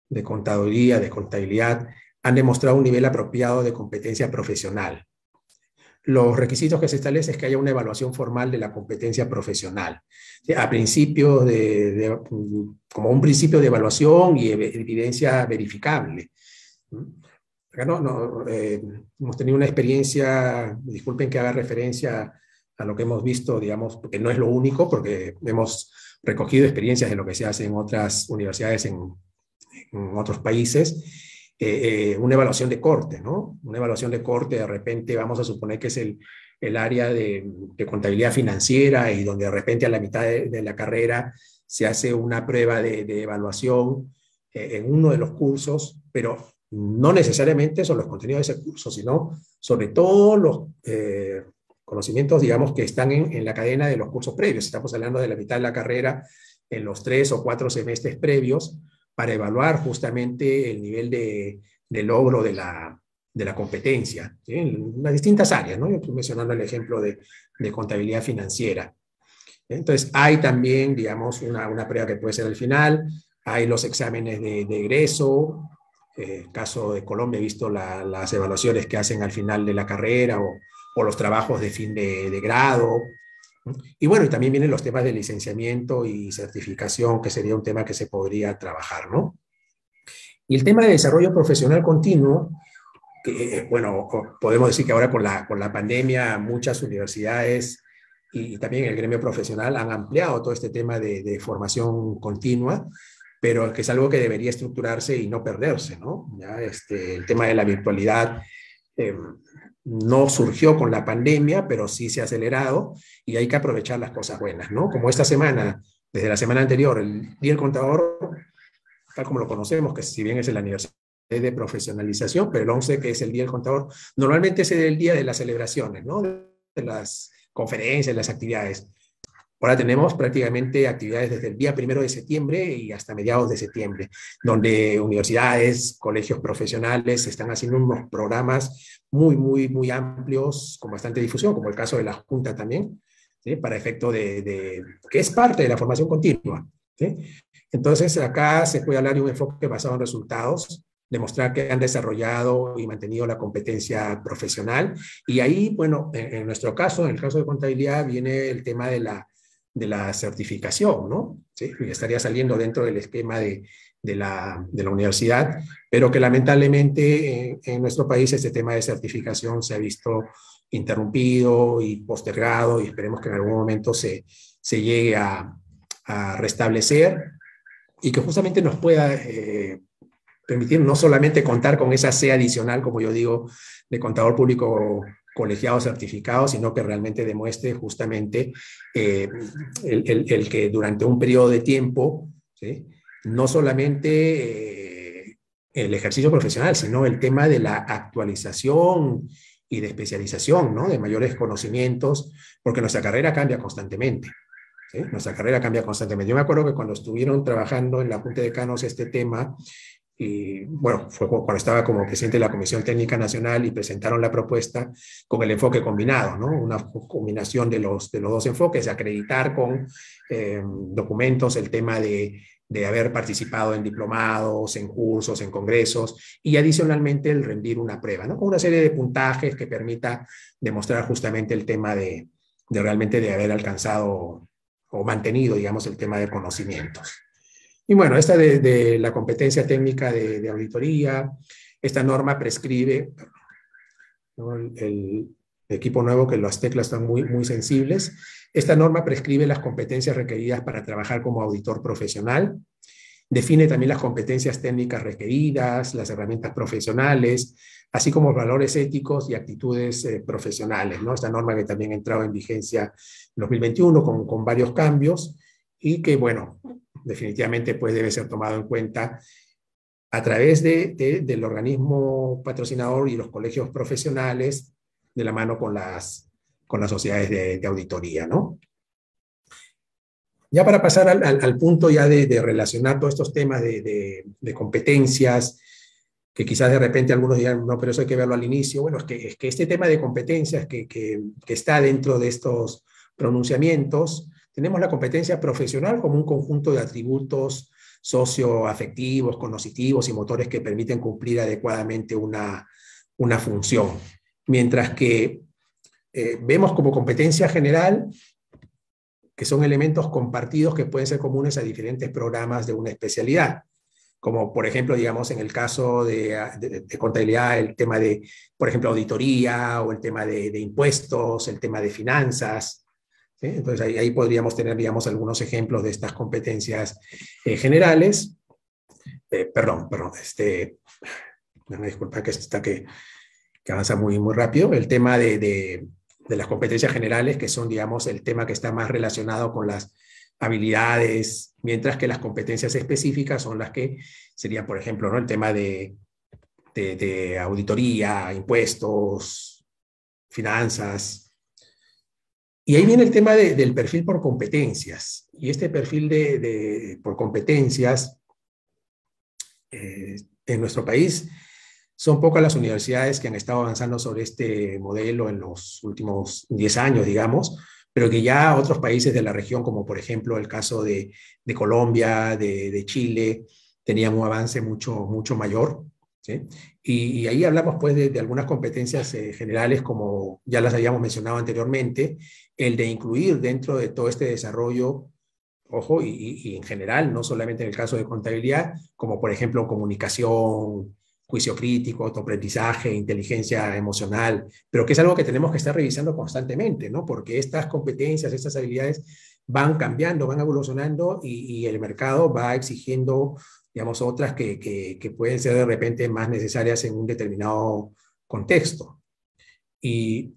de contaduría, de contabilidad, han demostrado un nivel apropiado de competencia profesional. Los requisitos que se establecen es que haya una evaluación formal de la competencia profesional, a principios de, como un principio de evaluación y evidencia verificable. ¿Mm? Eh, hemos tenido una experiencia, disculpen que haga referencia a lo que hemos visto, digamos, que no es lo único, porque hemos recogido experiencias de lo que se hace en otras universidades en, otros países, eh, eh, una evaluación de corte, ¿no? Una evaluación de corte, de repente vamos a suponer que es el, área de, contabilidad financiera y donde de repente a la mitad de, la carrera se hace una prueba de, evaluación eh, en uno de los cursos, pero no necesariamente sobre los contenidos de ese curso, sino sobre todo los conocimientos, digamos, que están en, la cadena de los cursos previos. Estamos hablando de la mitad de la carrera en los tres o cuatro semestres previos para evaluar justamente el nivel de, logro de la, competencia en las distintas áreas. ¿no? Yo estoy mencionando el ejemplo de, contabilidad financiera. Entonces, hay también, digamos, una, prueba que puede ser al final, hay los exámenes de, de egreso, el eh, caso de Colombia, he visto las evaluaciones que hacen al final de la carrera o, los trabajos de fin de, grado. Y bueno, y también vienen los temas de licenciamiento y certificación, que sería un tema que se podría trabajar, ¿no? Y el tema de desarrollo profesional continuo, que, bueno, podemos decir que ahora con la, con la pandemia muchas universidades y, también el gremio profesional han ampliado todo este tema de, formación continua, pero que es algo que debería estructurarse y no perderse, ¿no? Ya este, el tema de la virtualidad, eh, no surgió con la pandemia, pero sí se ha acelerado y hay que aprovechar las cosas buenas, ¿no? Como esta semana, desde la semana anterior, el Día del Contador, tal como lo conocemos, que si bien es el aniversario de profesionalización, pero el 11, que es el Día del Contador, normalmente es el día de las celebraciones, ¿no? De las conferencias, las actividades. Ahora tenemos prácticamente actividades desde el día primero de septiembre y hasta mediados de septiembre, donde universidades, colegios profesionales están haciendo unos programas muy, muy, muy amplios, con bastante difusión, como el caso de la Junta también, para efecto de, que es parte de la formación continua. Entonces, acá se puede hablar de un enfoque basado en resultados, demostrar que han desarrollado y mantenido la competencia profesional. Y ahí, bueno, en, nuestro caso, en el caso de contabilidad, viene el tema de la de la certificación, ¿no? Y estaría saliendo dentro del esquema de, la, de la, universidad, pero que lamentablemente en, nuestro país este tema de certificación se ha visto interrumpido y postergado y esperemos que en algún momento se, se llegue a, restablecer y que justamente nos pueda eh, permitir no solamente contar con esa C adicional, como yo digo, de contador público colegiados certificados, sino que realmente demuestre justamente eh, el, que durante un periodo de tiempo, no solamente eh, el ejercicio profesional, sino el tema de la actualización y de especialización, ¿no? de mayores conocimientos, porque nuestra carrera cambia constantemente. ¿sí? Nuestra carrera cambia constantemente. Yo me acuerdo que cuando estuvieron trabajando en la Junta de Canos este tema, y bueno, fue cuando estaba como presidente de la Comisión Técnica Nacional y presentaron la propuesta con el enfoque combinado, ¿no? Una combinación de los, de los dos enfoques, acreditar con eh, documentos el tema de, de, haber participado en diplomados, en cursos, en congresos y adicionalmente el rendir una prueba, ¿no? Con una serie de puntajes que permita demostrar justamente el tema de, de realmente de haber alcanzado o mantenido, digamos, el tema de conocimientos. Y bueno, esta de, la competencia técnica de, auditoría, esta norma prescribe, el, equipo nuevo que las teclas están muy, muy sensibles, esta norma prescribe las competencias requeridas para trabajar como auditor profesional, define también las competencias técnicas requeridas, las herramientas profesionales, así como valores éticos y actitudes eh, profesionales, ¿no? Esta norma que también ha entrado en vigencia en 2021 con, con varios cambios y que, bueno, definitivamente pues debe ser tomado en cuenta a través del organismo patrocinador y los colegios profesionales de la mano con las, con las sociedades de, auditoría, ¿no? Ya para pasar al, punto ya de, relacionar todos estos temas de, competencias, que quizás de repente algunos dirán, no, pero eso hay que verlo al inicio. Bueno, es que, es este tema de competencias que está dentro de estos pronunciamientos, tenemos la competencia profesional como un conjunto de atributos socioafectivos, conocitivos y motores que permiten cumplir adecuadamente una, función. Mientras que eh, vemos como competencia general que son elementos compartidos que pueden ser comunes a diferentes programas de una especialidad como por ejemplo, digamos, en el caso de, contabilidad, el tema de, por ejemplo, auditoría o el tema de impuestos, el tema de finanzas, entonces ahí, podríamos tener, digamos, algunos ejemplos de estas competencias eh, generales. Eh, perdón, perdón, este, me disculpa que está que, avanza muy, muy rápido. El tema de, las competencias generales, que son, digamos, el tema que está más relacionado con las habilidades, mientras que las competencias específicas son las que serían, por ejemplo, el tema de auditoría, impuestos, finanzas, y ahí viene el tema del perfil por competencias. Y este perfil de, por competencias eh, en nuestro país son pocas las universidades que han estado avanzando sobre este modelo en los últimos 10 años, digamos, pero que ya otros países de la región, como por ejemplo el caso de, Colombia, de, Chile, tenían un avance mucho, mucho mayor. ¿sí? Y, ahí hablamos pues de, algunas competencias eh, generales como ya las habíamos mencionado anteriormente el de incluir dentro de todo este desarrollo, ojo, y, en general, no solamente en el caso de contabilidad, como por ejemplo comunicación, juicio crítico, autoaprendizaje, inteligencia emocional, pero que es algo que tenemos que estar revisando constantemente, ¿no? Porque estas competencias, estas habilidades van cambiando, van evolucionando y, el mercado va exigiendo, digamos, otras que, que pueden ser de repente más necesarias en un determinado contexto. Y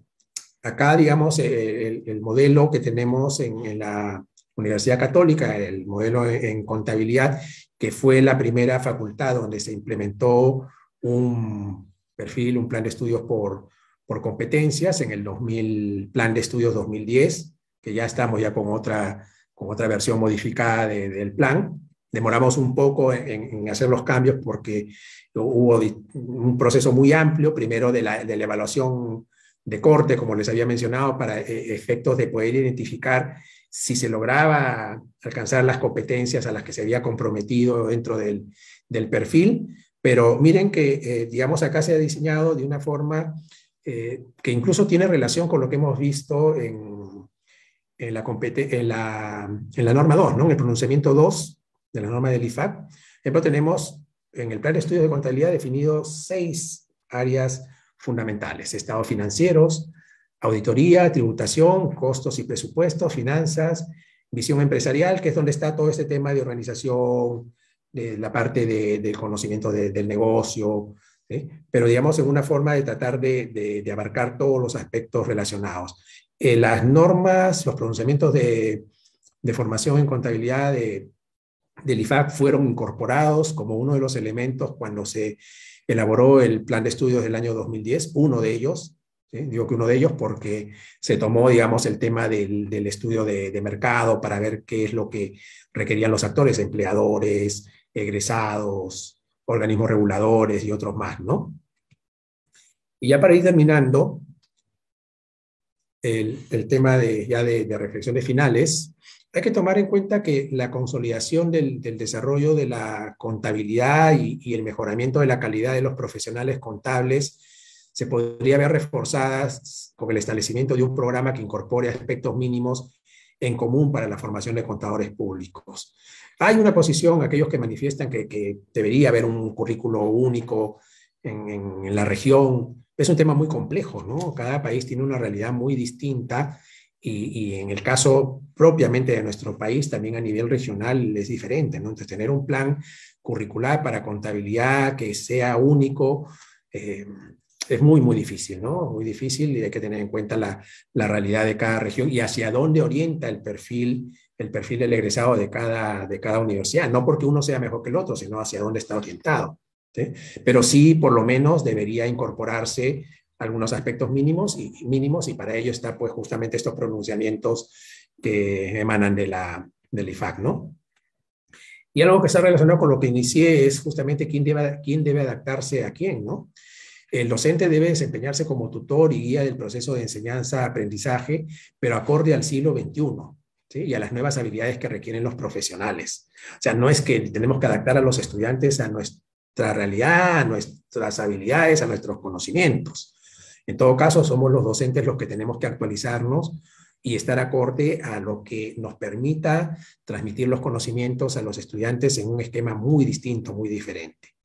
acá, digamos, eh, el, modelo que tenemos en, la Universidad Católica, el modelo en, contabilidad, que fue la primera facultad donde se implementó un perfil, un plan de estudios por, por competencias en el 2000, plan de estudios 2010, que ya estamos ya con otra, con otra versión modificada del plan. Demoramos un poco en, en, hacer los cambios porque hubo un proceso muy amplio, primero de la, de la evaluación de corte, como les había mencionado, para eh, efectos de poder identificar si se lograba alcanzar las competencias a las que se había comprometido dentro del, perfil. Pero miren que, eh, digamos, acá se ha diseñado de una forma eh, que incluso tiene relación con lo que hemos visto en, la, en, la, en norma 2, ¿no? en el pronunciamiento 2 de la norma del IFAP. Por tenemos en el plan de estudios de contabilidad definido seis áreas fundamentales, estados financieros, auditoría, tributación, costos y presupuestos, finanzas, visión empresarial, que es donde está todo este tema de organización, de la parte del conocimiento del negocio, pero digamos en una forma de tratar de, abarcar todos los aspectos relacionados. Eh, las normas, los pronunciamientos de, formación en contabilidad del IFAC fueron incorporados como uno de los elementos cuando se elaboró el plan de estudios del año 2010, uno de ellos, digo que uno de ellos porque se tomó, digamos, el tema del, estudio de, mercado para ver qué es lo que requerían los actores, empleadores, egresados, organismos reguladores y otros más, ¿no? Y ya para ir terminando, el, tema de, ya de, reflexiones finales, hay que tomar en cuenta que la consolidación del, desarrollo de la contabilidad y, el mejoramiento de la calidad de los profesionales contables se podría ver reforzadas con el establecimiento de un programa que incorpore aspectos mínimos en común para la formación de contadores públicos. Hay una posición, aquellos que manifiestan que, debería haber un currículo único en, en la región. Es un tema muy complejo, ¿no? Cada país tiene una realidad muy distinta y, en el caso propiamente de nuestro país, también a nivel regional es diferente, ¿no? Entonces, tener un plan curricular para contabilidad que sea único eh, es muy, muy difícil, ¿no? Muy difícil y hay que tener en cuenta la, realidad de cada región y hacia dónde orienta el perfil el perfil del egresado de cada, de cada universidad, no porque uno sea mejor que el otro, sino hacia dónde está orientado. Pero sí, por lo menos, debería incorporarse algunos aspectos mínimos y, mínimos y para ello está pues justamente estos pronunciamientos que emanan de la, del IFAC, ¿no? Y algo que está relacionado con lo que inicié es justamente quién debe, quién debe adaptarse a quién, ¿no? El docente debe desempeñarse como tutor y guía del proceso de enseñanza-aprendizaje, pero acorde al siglo XXI. ¿Sí? y a las nuevas habilidades que requieren los profesionales. O sea, no es que tenemos que adaptar a los estudiantes a nuestra realidad, a nuestras habilidades, a nuestros conocimientos. En todo caso, somos los docentes los que tenemos que actualizarnos y estar acorde a lo que nos permita transmitir los conocimientos a los estudiantes en un esquema muy distinto, muy diferente.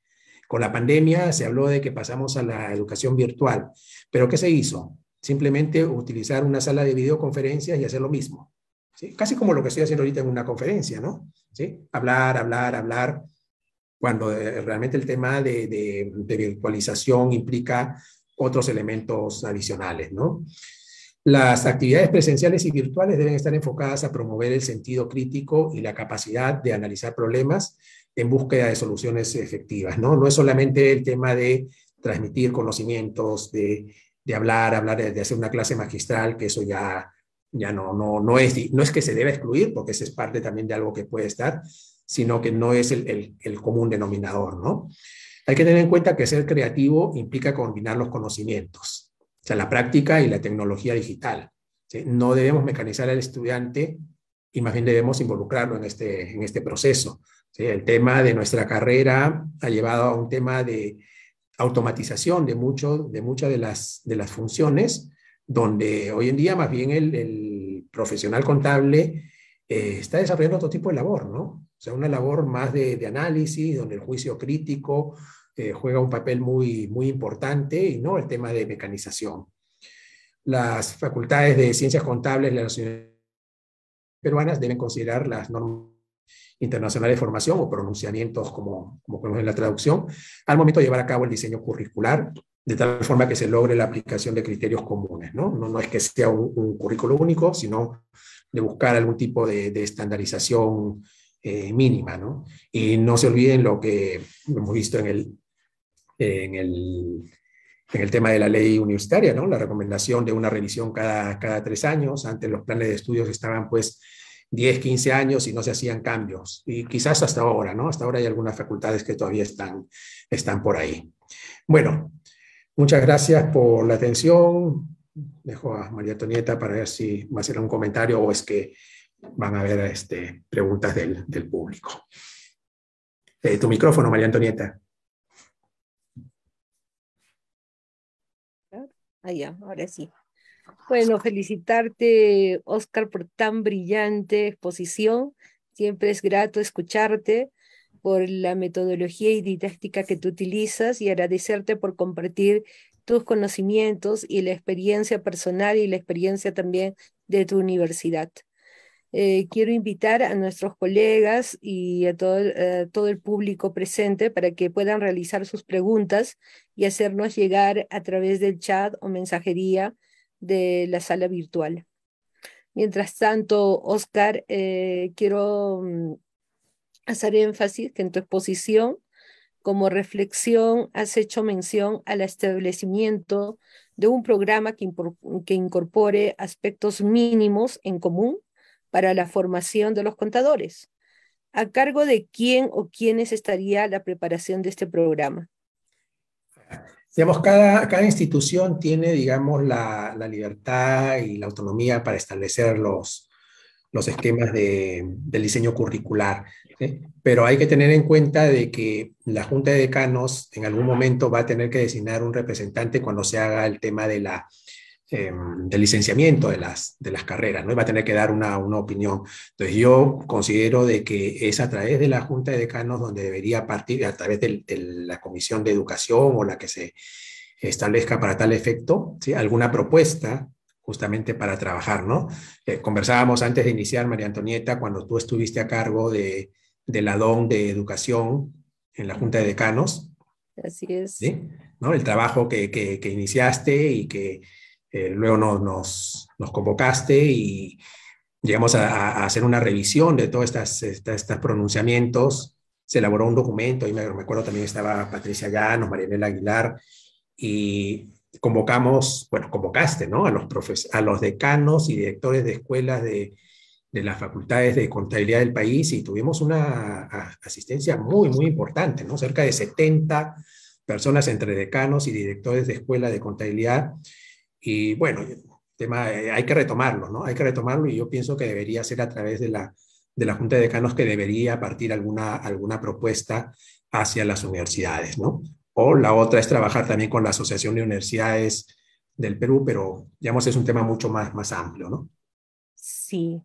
Con la pandemia se habló de que pasamos a la educación virtual, pero ¿qué se hizo? Simplemente utilizar una sala de videoconferencias y hacer lo mismo. Casi como lo que estoy haciendo ahorita en una conferencia, ¿no? ¿Sí? Hablar, hablar, hablar, cuando eh, realmente el tema de virtualización implica otros elementos adicionales, ¿no? Las actividades presenciales y virtuales deben estar enfocadas a promover el sentido crítico y la capacidad de analizar problemas en búsqueda de soluciones efectivas, ¿no? No es solamente el tema de transmitir conocimientos, de, de hablar, hablar, de hacer una clase magistral, que eso ya, ya no, no, no, es, no es que se deba excluir, porque eso es parte también de algo que puede estar, sino que no es el, el, el común denominador, ¿no? Hay que tener en cuenta que ser creativo implica combinar los conocimientos, o sea, la práctica y la tecnología digital. No debemos mecanizar al estudiante y más bien debemos involucrarlo en este, en este proceso. El tema de nuestra carrera ha llevado a un tema de automatización de, mucho, de muchas de las, de las funciones, donde hoy en día más bien el, profesional contable eh, está desarrollando otro tipo de labor, ¿no? O sea, una labor más de, de, análisis, donde el juicio crítico, eh, juega un papel muy, muy importante, ¿no? El tema de mecanización. Las facultades de ciencias contables de las universidades peruanas deben considerar las normas internacionales de formación o pronunciamientos, como, como en la traducción, al momento de llevar a cabo el diseño curricular, de tal forma que se logre la aplicación de criterios comunes, ¿no? No, no es que sea un, currículo único, sino de buscar algún tipo de, estandarización eh, mínima, ¿no? Y no se olviden lo que hemos visto en el en el, tema de la ley universitaria, ¿no? La recomendación de una revisión cada, tres años. Antes los planes de estudios estaban pues 10, 15 años y no se hacían cambios. Y quizás hasta ahora, ¿no? Hasta ahora hay algunas facultades que todavía están, están por ahí. Bueno, muchas gracias por la atención. Dejo a María Antonieta para ver si va a hacer un comentario o es que van a haber este, preguntas del, público. Eh, tu micrófono, María Antonieta. Ah, ahora sí. Bueno, felicitarte, Oscar, por tan brillante exposición. Siempre es grato escucharte por la metodología y didáctica que tú utilizas y agradecerte por compartir tus conocimientos y la experiencia personal y la experiencia también de tu universidad. Eh, quiero invitar a nuestros colegas y a todo, eh, todo, el público presente para que puedan realizar sus preguntas y hacernos llegar a través del chat o mensajería de la sala virtual. Mientras tanto, Oscar, eh, quiero mm, hacer énfasis que en tu exposición, como reflexión, has hecho mención al establecimiento de un programa que incorpore aspectos mínimos en común para la formación de los contadores, a cargo de quién o quiénes estaría la preparación de este programa. Digamos, cada, cada institución tiene, digamos, la, libertad y la autonomía para establecer los, los esquemas de, del diseño curricular. Pero hay que tener en cuenta de que la Junta de Decanos en algún momento va a tener que designar un representante cuando se haga el tema de la Em, de licenciamiento de las, de las carreras, ¿no? Y va a tener que dar una, una, opinión. Entonces yo considero de que es a través de la Junta de Decanos donde debería partir, a través de, la Comisión de Educación o la que se establezca para tal efecto, ¿sí? alguna propuesta justamente para trabajar, ¿no? Eh, conversábamos antes de iniciar, María Antonieta, cuando tú estuviste a cargo de, de la de Educación en la Junta de Decanos. Así es. ¿sí? ¿No? El trabajo que, que iniciaste y que, eh, luego nos, nos, convocaste y llegamos a, hacer una revisión de todos estos pronunciamientos. Se elaboró un documento, y me, acuerdo también estaba Patricia Llanos, Marianela Aguilar, y convocamos, bueno, convocaste, ¿no? A los, a los decanos y directores de escuelas de, de las facultades de contabilidad del país y tuvimos una asistencia muy, muy importante, ¿no? Cerca de 70 personas entre decanos y directores de escuelas de contabilidad y bueno, tema, eh, hay que retomarlo, ¿no? Hay que retomarlo y yo pienso que debería ser a través de la, de la Junta de Decanos que debería partir alguna, alguna propuesta hacia las universidades, ¿no? O la otra es trabajar también con la Asociación de Universidades del Perú, pero digamos es un tema mucho más, más amplio, ¿no? Sí,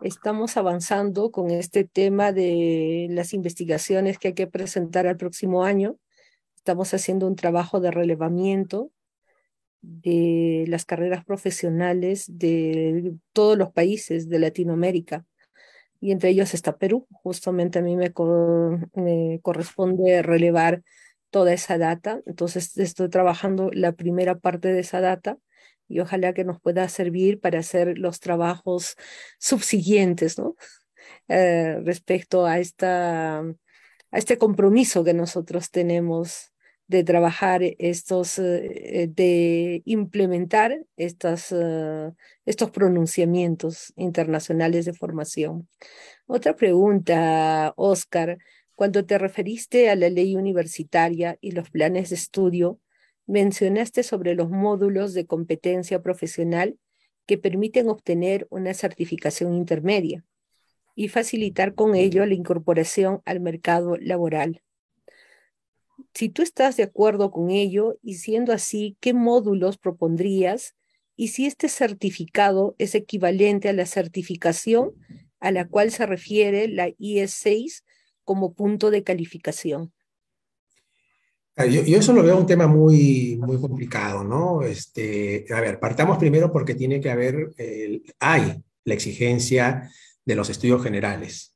estamos avanzando con este tema de las investigaciones que hay que presentar al próximo año. Estamos haciendo un trabajo de relevamiento de las carreras profesionales de todos los países de Latinoamérica. Y entre ellos está Perú. Justamente a mí me, corresponde relevar toda esa data. Entonces estoy trabajando la primera parte de esa data y ojalá que nos pueda servir para hacer los trabajos subsiguientes, ¿no? Eh, respecto a, esta, a este compromiso que nosotros tenemos de trabajar estos, eh, eh, de implementar eh, estos pronunciamientos internacionales de formación. Otra pregunta, Oscar. Cuando te referiste a la ley universitaria y los planes de estudio, mencionaste sobre los módulos de competencia profesional que permiten obtener una certificación intermedia y facilitar con ello la incorporación al mercado laboral si tú estás de acuerdo con ello y siendo así, ¿qué módulos propondrías? Y si este certificado es equivalente a la certificación a la cual se refiere la e IS6 como punto de calificación. Ah, yo, eso lo veo un tema muy, muy complicado, ¿no? Este, a ver, partamos primero porque tiene que haber, hay la exigencia de los estudios generales.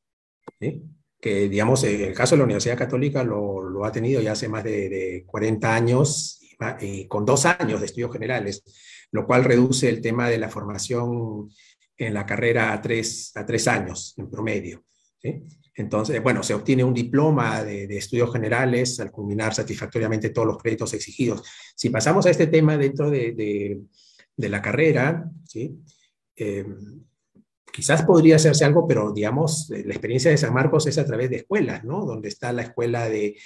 ¿sí? que digamos, eh, el caso de la Universidad Católica lo, ha tenido ya hace más de, 40 años, y con dos años de estudios generales, lo cual reduce el tema de la formación en la carrera a tres, a tres años en promedio. Entonces, bueno, se obtiene un diploma de, estudios generales al culminar satisfactoriamente todos los créditos exigidos. Si pasamos a este tema dentro de, la carrera, ¿sí? Eh, quizás podría hacerse algo, pero digamos, eh, la experiencia de San Marcos es a través de escuelas, ¿no? Donde está la escuela de,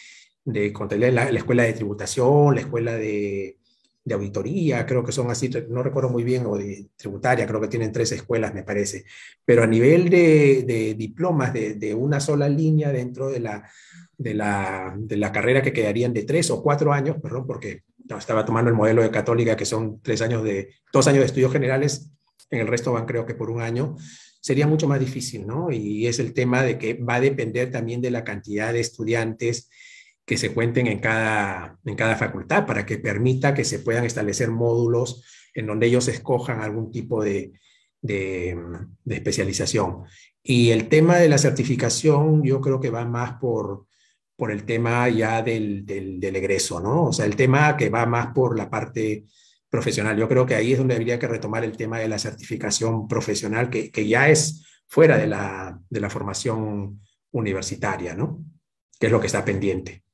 de la, escuela de tributación, la escuela de, auditoría, creo que son así, no recuerdo muy bien, o de tributaria, creo que tienen tres escuelas, me parece. Pero a nivel de, diplomas de, una sola línea dentro de la, de, la, carrera que quedarían de tres o cuatro años, perdón, porque estaba tomando el modelo de católica, que son tres años de, dos años de estudios generales en el resto van creo que por un año, sería mucho más difícil, ¿no? Y es el tema de que va a depender también de la cantidad de estudiantes que se cuenten en cada, en cada facultad para que permita que se puedan establecer módulos en donde ellos escojan algún tipo de, de, especialización. Y el tema de la certificación yo creo que va más por, por el tema ya del, del, del, egreso, ¿no? O sea, el tema que va más por la parte profesional. Yo creo que ahí es donde habría que retomar el tema de la certificación profesional, que, que ya es fuera de la, de la formación universitaria, ¿no? Que es lo que está pendiente.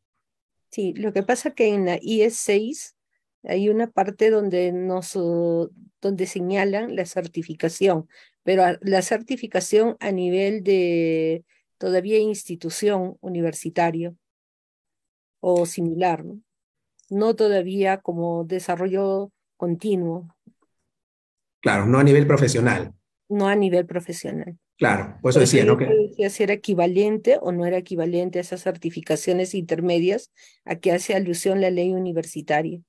Sí, lo que pasa que en la e IS6 hay una parte donde nos donde señalan la certificación, pero la certificación a nivel de todavía institución universitaria o similar, ¿no? no todavía como desarrollo continuo. Claro, no a nivel profesional. No a nivel profesional. Claro, pues eso decía, ¿no? Que... si era equivalente o no era equivalente a esas certificaciones intermedias a que hace alusión la ley universitaria.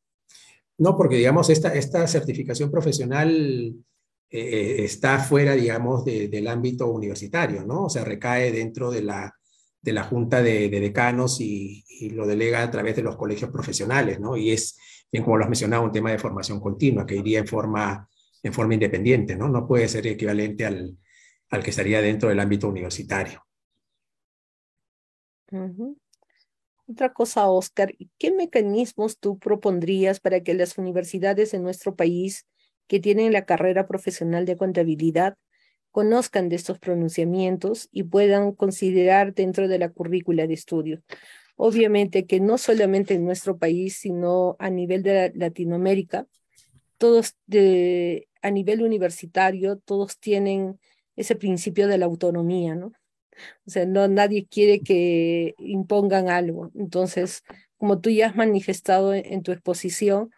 No, porque digamos, esta, esta certificación profesional eh, eh, está fuera, digamos, del ámbito universitario, ¿no? O sea, recae dentro de la, de la Junta de, Decanos y, lo delega a través de los colegios profesionales, ¿no? Y es, bien como lo has mencionado, un tema de formación continua que iría en forma, en forma independiente, ¿no? No puede ser equivalente al, que estaría dentro del ámbito universitario. Otra cosa, Oscar, ¿qué mecanismos tú propondrías para que las universidades en nuestro país que tienen la carrera profesional de contabilidad conozcan de estos pronunciamientos y puedan considerar dentro de la currícula de estudios? obviamente que no solamente en nuestro país, sino a nivel de Latinoamérica, todos a nivel universitario, todos tienen ese principio de la autonomía, ¿no? O sea, no, nadie quiere que impongan algo. Entonces, como tú ya has manifestado en, tu exposición,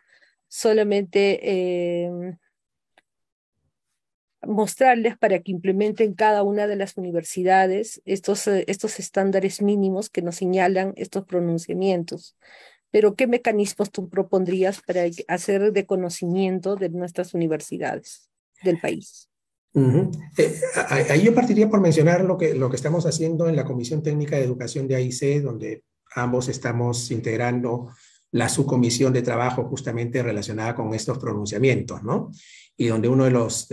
solamente em, mostrarles para que implementen cada una de las universidades estos, eh, estos estándares mínimos que nos señalan estos pronunciamientos. Pero, ¿qué mecanismos tú propondrías para hacer de conocimiento de nuestras universidades del país? Eh, ahí yo partiría por mencionar lo que, lo que estamos haciendo en la Comisión Técnica de Educación de AIC, donde ambos estamos integrando la subcomisión de trabajo justamente relacionada con estos pronunciamientos, ¿no? y donde uno de los,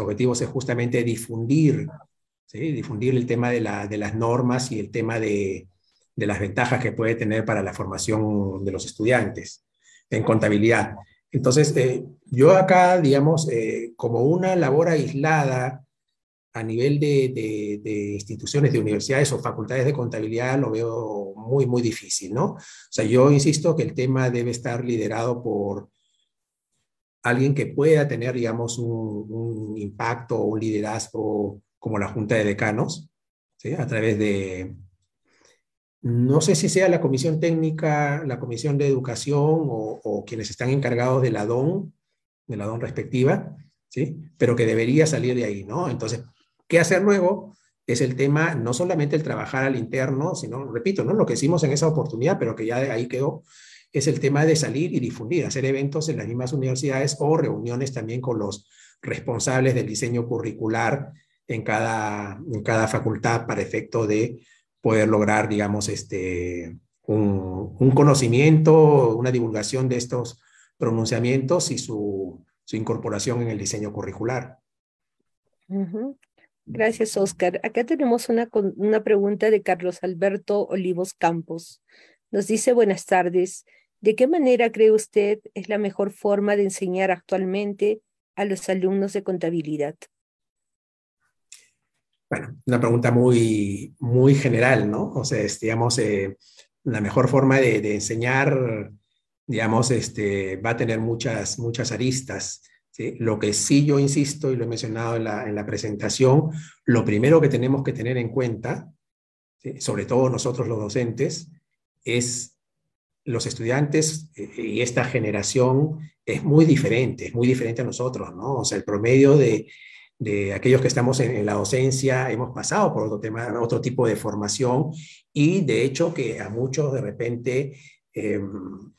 objetivos es justamente difundir, difundir el tema de, las normas y el tema de, las ventajas que puede tener para la formación de los estudiantes en contabilidad. Entonces, eh, yo acá, digamos, eh, como una labor aislada a nivel de, de, instituciones, de universidades o facultades de contabilidad, lo veo muy, muy difícil, ¿no? O sea, yo insisto que el tema debe estar liderado por alguien que pueda tener, digamos, un, impacto o un liderazgo como la Junta de Decanos, ¿sí? a través de, no sé si sea la comisión técnica, la comisión de educación o, quienes están encargados de la DON, de la DON respectiva, ¿sí? pero que debería salir de ahí, ¿no? Entonces, ¿qué hacer luego? Es el tema, no solamente el trabajar al interno, sino, repito, ¿no? lo que hicimos en esa oportunidad, pero que ya de ahí quedó, es el tema de salir y difundir, hacer eventos en las mismas universidades o reuniones también con los responsables del diseño curricular en cada, en cada facultad para efecto de poder lograr, digamos, este, un, conocimiento, una divulgación de estos pronunciamientos y su, incorporación en el diseño curricular. Gracias, Oscar. Acá tenemos una pregunta de Carlos Alberto Olivos Campos. Nos dice buenas tardes. ¿De qué manera cree usted es la mejor forma de enseñar actualmente a los alumnos de contabilidad? Bueno, una pregunta muy, muy general, ¿no? O sea, este, digamos, eh, la mejor forma de, enseñar, digamos, este, va a tener muchas, muchas aristas. Lo que sí yo insisto y lo he mencionado en la, presentación, lo primero que tenemos que tener en cuenta, sobre todo nosotros los docentes, es los estudiantes eh, y esta generación es muy diferente, es muy diferente a nosotros, ¿no? O sea, el promedio de, de aquellos que estamos en, la docencia hemos pasado por otro tema, otro tipo de formación y de hecho que a muchos de repente em,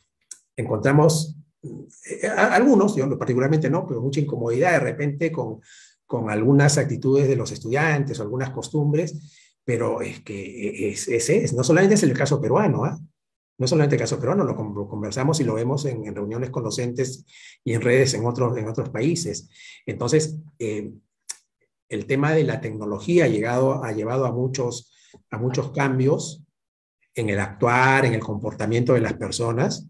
encontramos, eh, algunos, yo particularmente no, pero mucha incomodidad de repente con, con algunas actitudes de los estudiantes o algunas costumbres, pero es que e, e, ese es, no solamente es el caso peruano, ¿ah? no solamente el caso no lo conversamos y lo vemos en, reuniones con docentes y en redes en otros, en otros países. Entonces, eh, el tema de la tecnología ha, llegado, ha llevado a muchos, a muchos cambios en el actuar, en el comportamiento de las personas,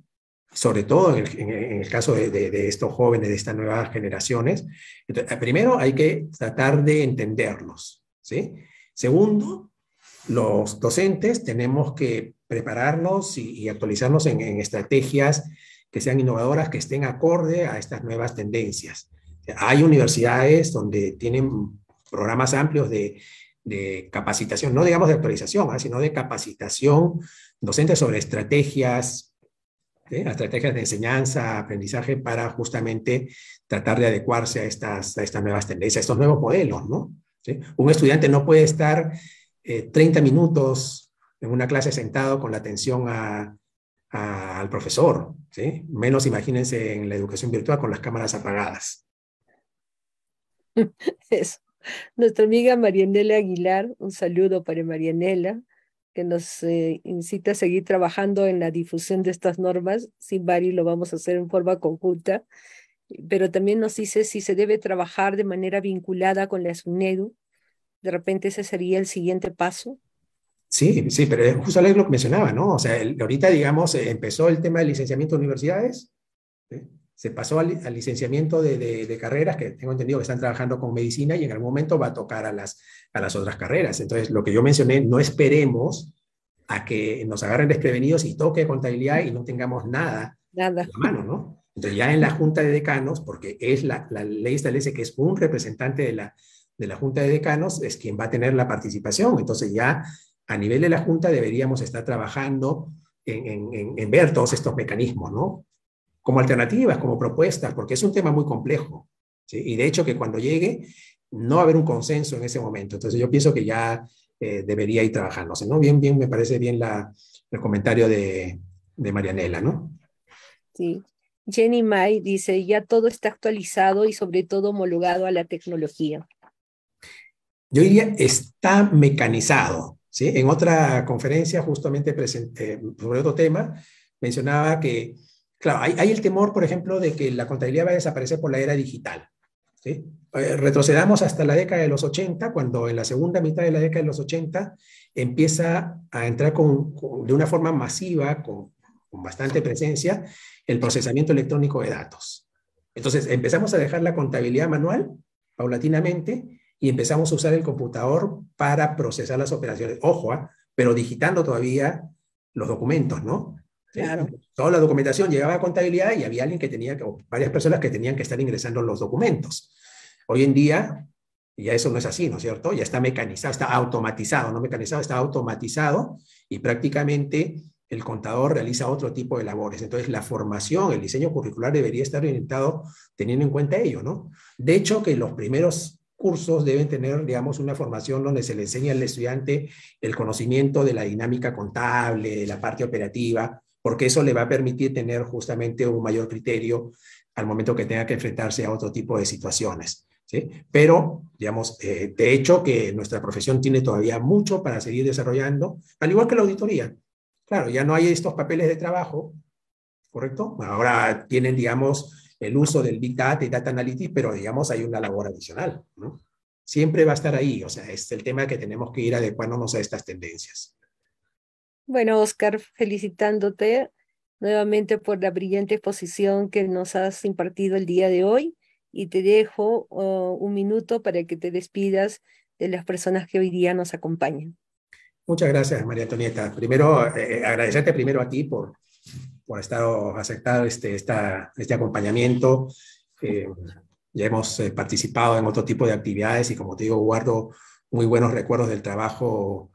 sobre todo en el, caso de, estos jóvenes, de estas nuevas generaciones. Eh, primero, hay que tratar de entenderlos. ¿sí? Segundo, los docentes tenemos que prepararnos y, actualizarnos en, estrategias que sean innovadoras, que estén acorde a estas nuevas tendencias. Hay universidades donde tienen programas amplios de, capacitación, no digamos de actualización, ¿ah? sino de capacitación docente sobre estrategias, estrategias de enseñanza, aprendizaje, para justamente tratar de adecuarse a estas, estas nuevas tendencias, a estos nuevos modelos, ¿no? Un estudiante no puede estar eh, 30 minutos en una clase sentado con la atención al profesor, ¿sí? Menos imagínense en la educación virtual con las cámaras apagadas. Eso. Nuestra amiga Marianela Aguilar, un saludo para Marianela, que nos eh, incita a seguir trabajando en la difusión de estas normas. Sin Bari lo vamos a hacer en forma conjunta, pero también nos dice si se debe trabajar de manera vinculada con la SUNEDU. E de repente ese sería el siguiente paso, Sí, sí, pero es justo lo que mencionaba, ¿no? O sea, ahorita, digamos, empezó el tema del licenciamiento de universidades, se pasó al, licenciamiento de, carreras, que tengo entendido que están trabajando con medicina y en el momento va a tocar a las, a las otras carreras. Entonces, lo que yo mencioné, no esperemos a que nos agarren desprevenidos y toque contabilidad y no tengamos nada, nada. en la mano, ¿no? Entonces, ya en la Junta de Decanos, porque es la, la ley establece que es un representante de la, de la Junta de Decanos, es quien va a tener la participación. Entonces, ya a nivel de la Junta deberíamos estar trabajando en, ver todos estos mecanismos, ¿no? Como alternativas, como propuestas, porque es un tema muy complejo. Y de hecho que cuando llegue no va a haber un consenso en ese momento. Entonces yo pienso que ya eh, debería ir trabajándose, ¿no? Bien, bien, me parece bien la, el comentario de, de Marianela, ¿no? Sí. Jenny May dice, ya todo está actualizado y sobre todo homologado a la tecnología. Yo diría, está mecanizado, ¿sí? En otra conferencia, justamente eh, sobre otro tema, mencionaba que, claro, hay, el temor, por ejemplo, de que la contabilidad va a desaparecer por la era digital. Eh, retrocedamos hasta la década de los 80, cuando en la segunda mitad de la década de los 80 empieza a entrar de una forma masiva, con bastante presencia, el procesamiento electrónico de datos. Entonces, empezamos a dejar la contabilidad manual paulatinamente y empezamos a usar el computador para procesar las operaciones. Ojo, ¿ah? pero digitando todavía los documentos, ¿no? Claro. Toda la documentación llegaba a contabilidad y había alguien que tenía, o varias personas que tenían que estar ingresando los documentos. Hoy en día ya eso no es así, ¿no es cierto? Ya está mecanizado, está automatizado, no mecanizado, está automatizado y prácticamente el contador realiza otro tipo de labores. Entonces, la formación, el diseño curricular debería estar orientado teniendo en cuenta ello, ¿no? De hecho, que los primeros cursos deben tener, digamos, una formación donde se le enseña al estudiante el conocimiento de la dinámica contable, de la parte operativa, porque eso le va a permitir tener justamente un mayor criterio al momento que tenga que enfrentarse a otro tipo de situaciones. ¿sí? Pero, digamos, eh, de hecho que nuestra profesión tiene todavía mucho para seguir desarrollando, al igual que la auditoría. Claro, ya no hay estos papeles de trabajo, ¿correcto? Ahora tienen, digamos, el uso del Big Data y Data Analytics, pero digamos hay una labor adicional, ¿no? Siempre va a estar ahí, o sea, es el tema que tenemos que ir adecuándonos a estas tendencias. Bueno, Oscar, felicitándote nuevamente por la brillante exposición que nos has impartido el día de hoy y te dejo oh, un minuto para que te despidas de las personas que hoy día nos acompañan. Muchas gracias, María Antonieta. Primero, eh, eh, agradecerte primero a ti por, por estar, aceptar este, este acompañamiento. Eh, ya hemos eh, participado en otro tipo de actividades y como te digo, guardo muy buenos recuerdos del trabajo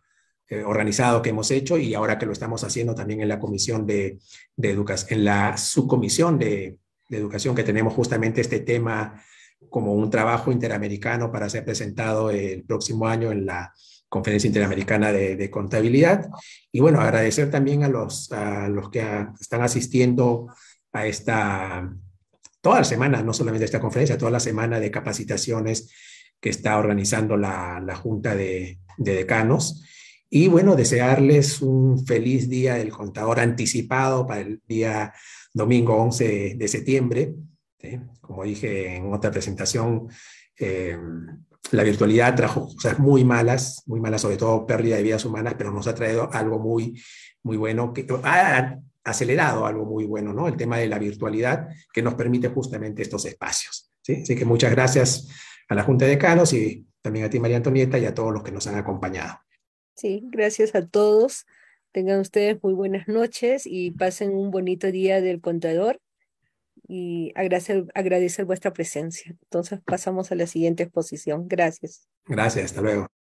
eh, organizado que hemos hecho y ahora que lo estamos haciendo también en la comisión de, de en la subcomisión de, educación que tenemos justamente este tema como un trabajo interamericano para ser presentado el próximo año en la Conferencia Interamericana de, Contabilidad. Y bueno, agradecer también a los, a los que están asistiendo a esta, toda la semana, no solamente esta conferencia, toda la semana de capacitaciones que está organizando la, la Junta de, de, Decanos. Y bueno, desearles un feliz día del contador anticipado para el día domingo 11 de septiembre. Como dije en otra presentación, eh, la virtualidad trajo cosas muy malas, muy malas, sobre todo pérdida de vidas humanas, pero nos ha traído algo muy, muy bueno, que ha acelerado algo muy bueno, ¿no? El tema de la virtualidad que nos permite justamente estos espacios. ¿sí? Así que muchas gracias a la Junta de Canos y también a ti, María Antonieta, y a todos los que nos han acompañado. Sí, gracias a todos. Tengan ustedes muy buenas noches y pasen un bonito día del contador y agradecer, agradecer vuestra presencia. Entonces pasamos a la siguiente exposición. Gracias. Gracias, hasta luego.